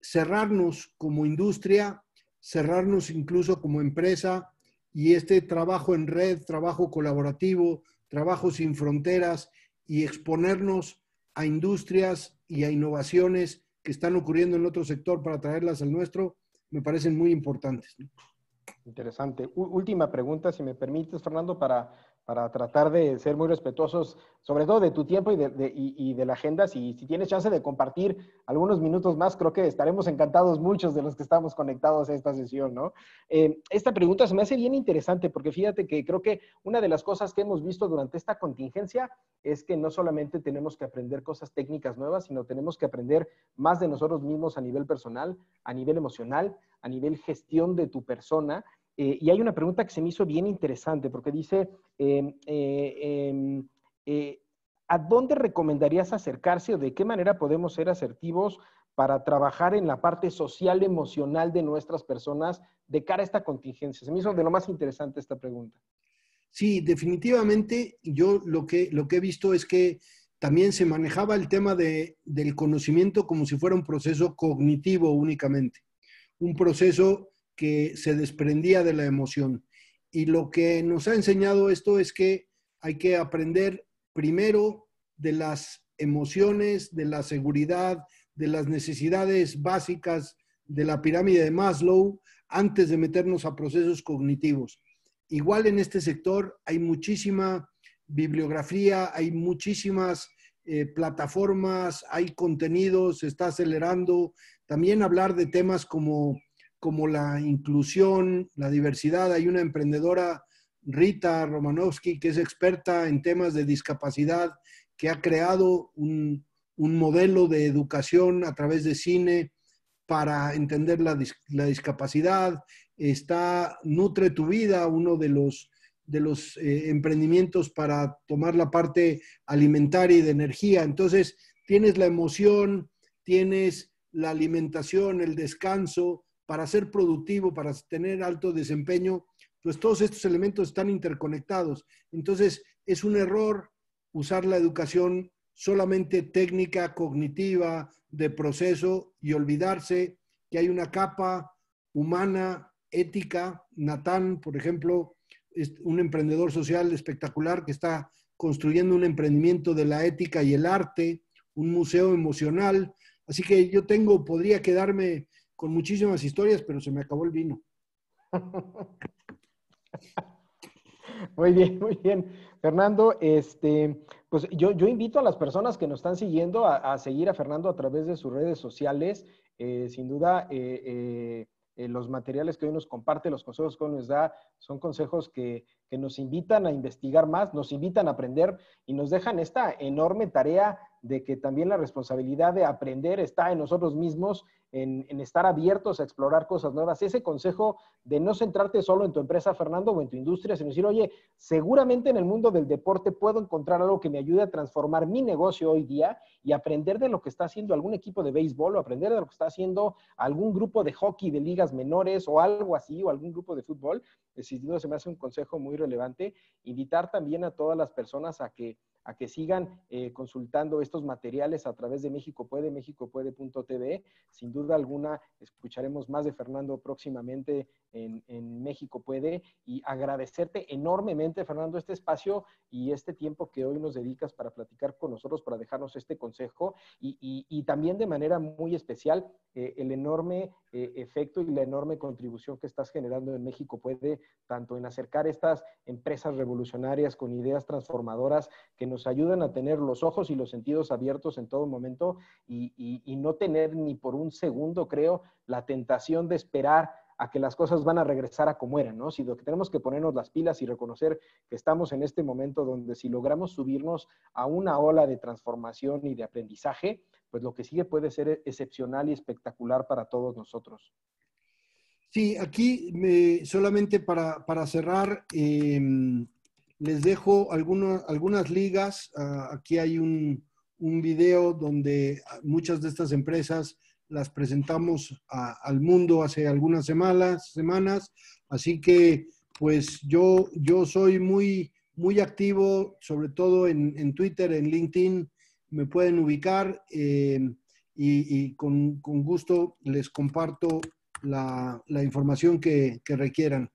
cerrarnos como industria, cerrarnos incluso como empresa y este trabajo en red, trabajo colaborativo, trabajo sin fronteras y exponernos a industrias y a innovaciones que están ocurriendo en otro sector para traerlas al nuestro, me parecen muy importantes.
Interesante. última pregunta, si me permites, Fernando, para para tratar de ser muy respetuosos, sobre todo de tu tiempo y de, la agenda. Si, tienes chance de compartir algunos minutos más, creo que estaremos encantados muchos de los que estamos conectados a esta sesión, ¿no? Eh, esta pregunta se me hace bien interesante porque fíjate que creo que una de las cosas que hemos visto durante esta contingencia es que no solamente tenemos que aprender cosas técnicas nuevas, sino tenemos que aprender más de nosotros mismos a nivel personal, a nivel emocional, a nivel gestión de tu persona eh, y hay una pregunta que se me hizo bien interesante, porque dice, em, eh, em, eh, ¿a dónde recomendarías acercarse o de qué manera podemos ser asertivos para trabajar en la parte social emocional de nuestras personas de cara a esta contingencia? Se me hizo de lo más interesante esta pregunta.
Sí, definitivamente yo lo que, lo que he visto es que también se manejaba el tema del conocimiento como si fuera un proceso cognitivo únicamente, un proceso que se desprendía de la emoción. Y lo que nos ha enseñado esto es que hay que aprender primero de las emociones, de la seguridad, de las necesidades básicas de la pirámide de Maslow antes de meternos a procesos cognitivos. Igual en este sector hay muchísima bibliografía, hay muchísimas eh, plataformas, hay contenidos, se está acelerando. También hablar de temas como como la inclusión, la diversidad. Hay una emprendedora, Rita Romanowski, que es experta en temas de discapacidad, que ha creado un, modelo de educación a través de cine para entender la, discapacidad. Está Nutre tu vida, uno de los, de los eh, emprendimientos para tomar la parte alimentaria y de energía. Entonces, tienes la emoción, tienes la alimentación, el descanso, para ser productivo, para tener alto desempeño, pues todos estos elementos están interconectados. Entonces, es un error usar la educación solamente técnica, cognitiva, de proceso y olvidarse que hay una capa humana, ética. Natán, por ejemplo, es un emprendedor social espectacular que está construyendo un emprendimiento de la ética y el arte, un museo emocional. Así que yo tengo, podría quedarme
con muchísimas historias, pero se me acabó el vino. (laughs) Muy bien, muy bien. Fernando, este, pues yo, yo invito a las personas que nos están siguiendo a, seguir a Fernando a través de sus redes sociales. Eh, sin duda, eh, eh, los materiales que hoy nos comparte, los consejos que hoy nos da, son consejos que, que nos invitan a investigar más, nos invitan a aprender y nos dejan esta enorme tarea de que también la responsabilidad de aprender está en nosotros mismos, en, estar abiertos a explorar cosas nuevas. Ese consejo de no centrarte solo en tu empresa, Fernando, o en tu industria, sino decir, oye, seguramente en el mundo del deporte puedo encontrar algo que me ayude a transformar mi negocio hoy día y aprender de lo que está haciendo algún equipo de béisbol o aprender de lo que está haciendo algún grupo de hockey de ligas menores o algo así, o algún grupo de fútbol. Es se me hace un consejo muy relevante. Invitar también a todas las personas a que a que sigan eh, consultando estos materiales a través de México Puede, tv Sin duda alguna, escucharemos más de Fernando próximamente en, México Puede y agradecerte enormemente, Fernando, este espacio y este tiempo que hoy nos dedicas para platicar con nosotros, para dejarnos este consejo y, y, también de manera muy especial eh, el enorme eh, efecto y la enorme contribución que estás generando en México Puede, tanto en acercar estas empresas revolucionarias con ideas transformadoras que nos ayudan a tener los ojos y los sentidos abiertos en todo momento y, no tener ni por un segundo, creo, la tentación de esperar a que las cosas van a regresar a como eran, ¿no? sino que tenemos que ponernos las pilas y reconocer que estamos en este momento donde si logramos subirnos a una ola de transformación y de aprendizaje, pues lo que sigue puede ser excepcional y espectacular para todos nosotros.
Sí, aquí solamente para, cerrar, em, les dejo algunas ligas. Ah, aquí hay un, un, video donde muchas de estas empresas las presentamos al mundo hace algunas semanas, semanas. Así que, pues yo, yo soy muy, muy activo, sobre todo en, Twitter, en LinkedIn. Me pueden ubicar em, y, con, gusto les comparto la, información que requieran.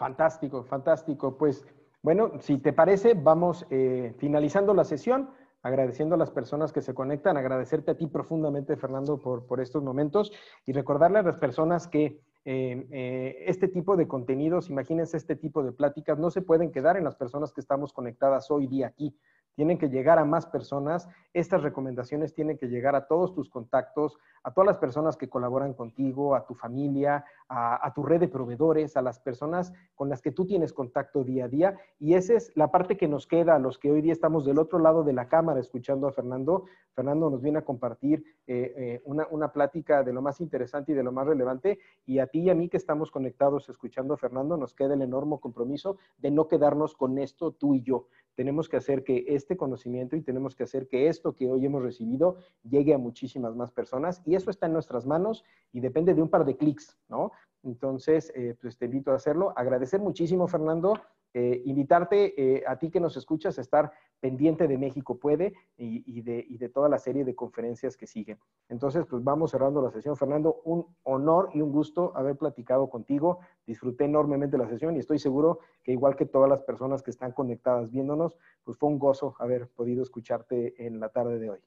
Fantástico, fantástico. Pues bueno, si te parece, vamos eh, finalizando la sesión, agradeciendo a las personas que se conectan, agradecerte a ti profundamente, Fernando, por, estos momentos y recordarle a las personas que eh, eh, este tipo de contenidos, imagínense este tipo de pláticas, no se pueden quedar en las personas que estamos conectadas hoy día aquí tienen que llegar a más personas, estas recomendaciones tienen que llegar a todos tus contactos, a todas las personas que colaboran contigo, a tu familia, a, tu red de proveedores, a las personas con las que tú tienes contacto día a día. Y esa es la parte que nos queda a los que hoy día estamos del otro lado de la cámara escuchando a Fernando. Fernando nos viene a compartir eh, eh, una plática de lo más interesante y de lo más relevante. Y a ti y a mí que estamos conectados escuchando a Fernando, nos queda el enorme compromiso de no quedarnos con esto tú y yo, tenemos que hacer que este conocimiento y tenemos que hacer que esto que hoy hemos recibido llegue a muchísimas más personas y eso está en nuestras manos y depende de un par de clics, ¿no? Entonces, eh, pues te invito a hacerlo. Agradecer muchísimo, Fernando, eh, invitarte eh, a ti que nos escuchas a estar pendiente de México Puede y, de, y, de, toda la serie de conferencias que siguen. Entonces, pues vamos cerrando la sesión. Fernando, un honor y un gusto haber platicado contigo. Disfruté enormemente la sesión y estoy seguro que igual que todas las personas que están conectadas viéndonos, pues fue un gozo haber podido escucharte en la tarde de hoy.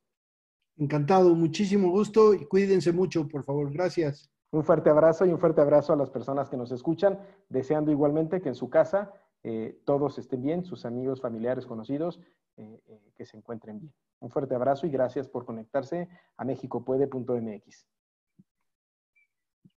Encantado, muchísimo gusto y cuídense mucho, por favor. Gracias. Un fuerte abrazo y un fuerte abrazo a las personas que nos escuchan, deseando igualmente que en su casa eh, todos estén bien, sus amigos, familiares, conocidos, eh, eh, que se encuentren bien. Un fuerte abrazo y gracias por conectarse a mexicopuede.mx.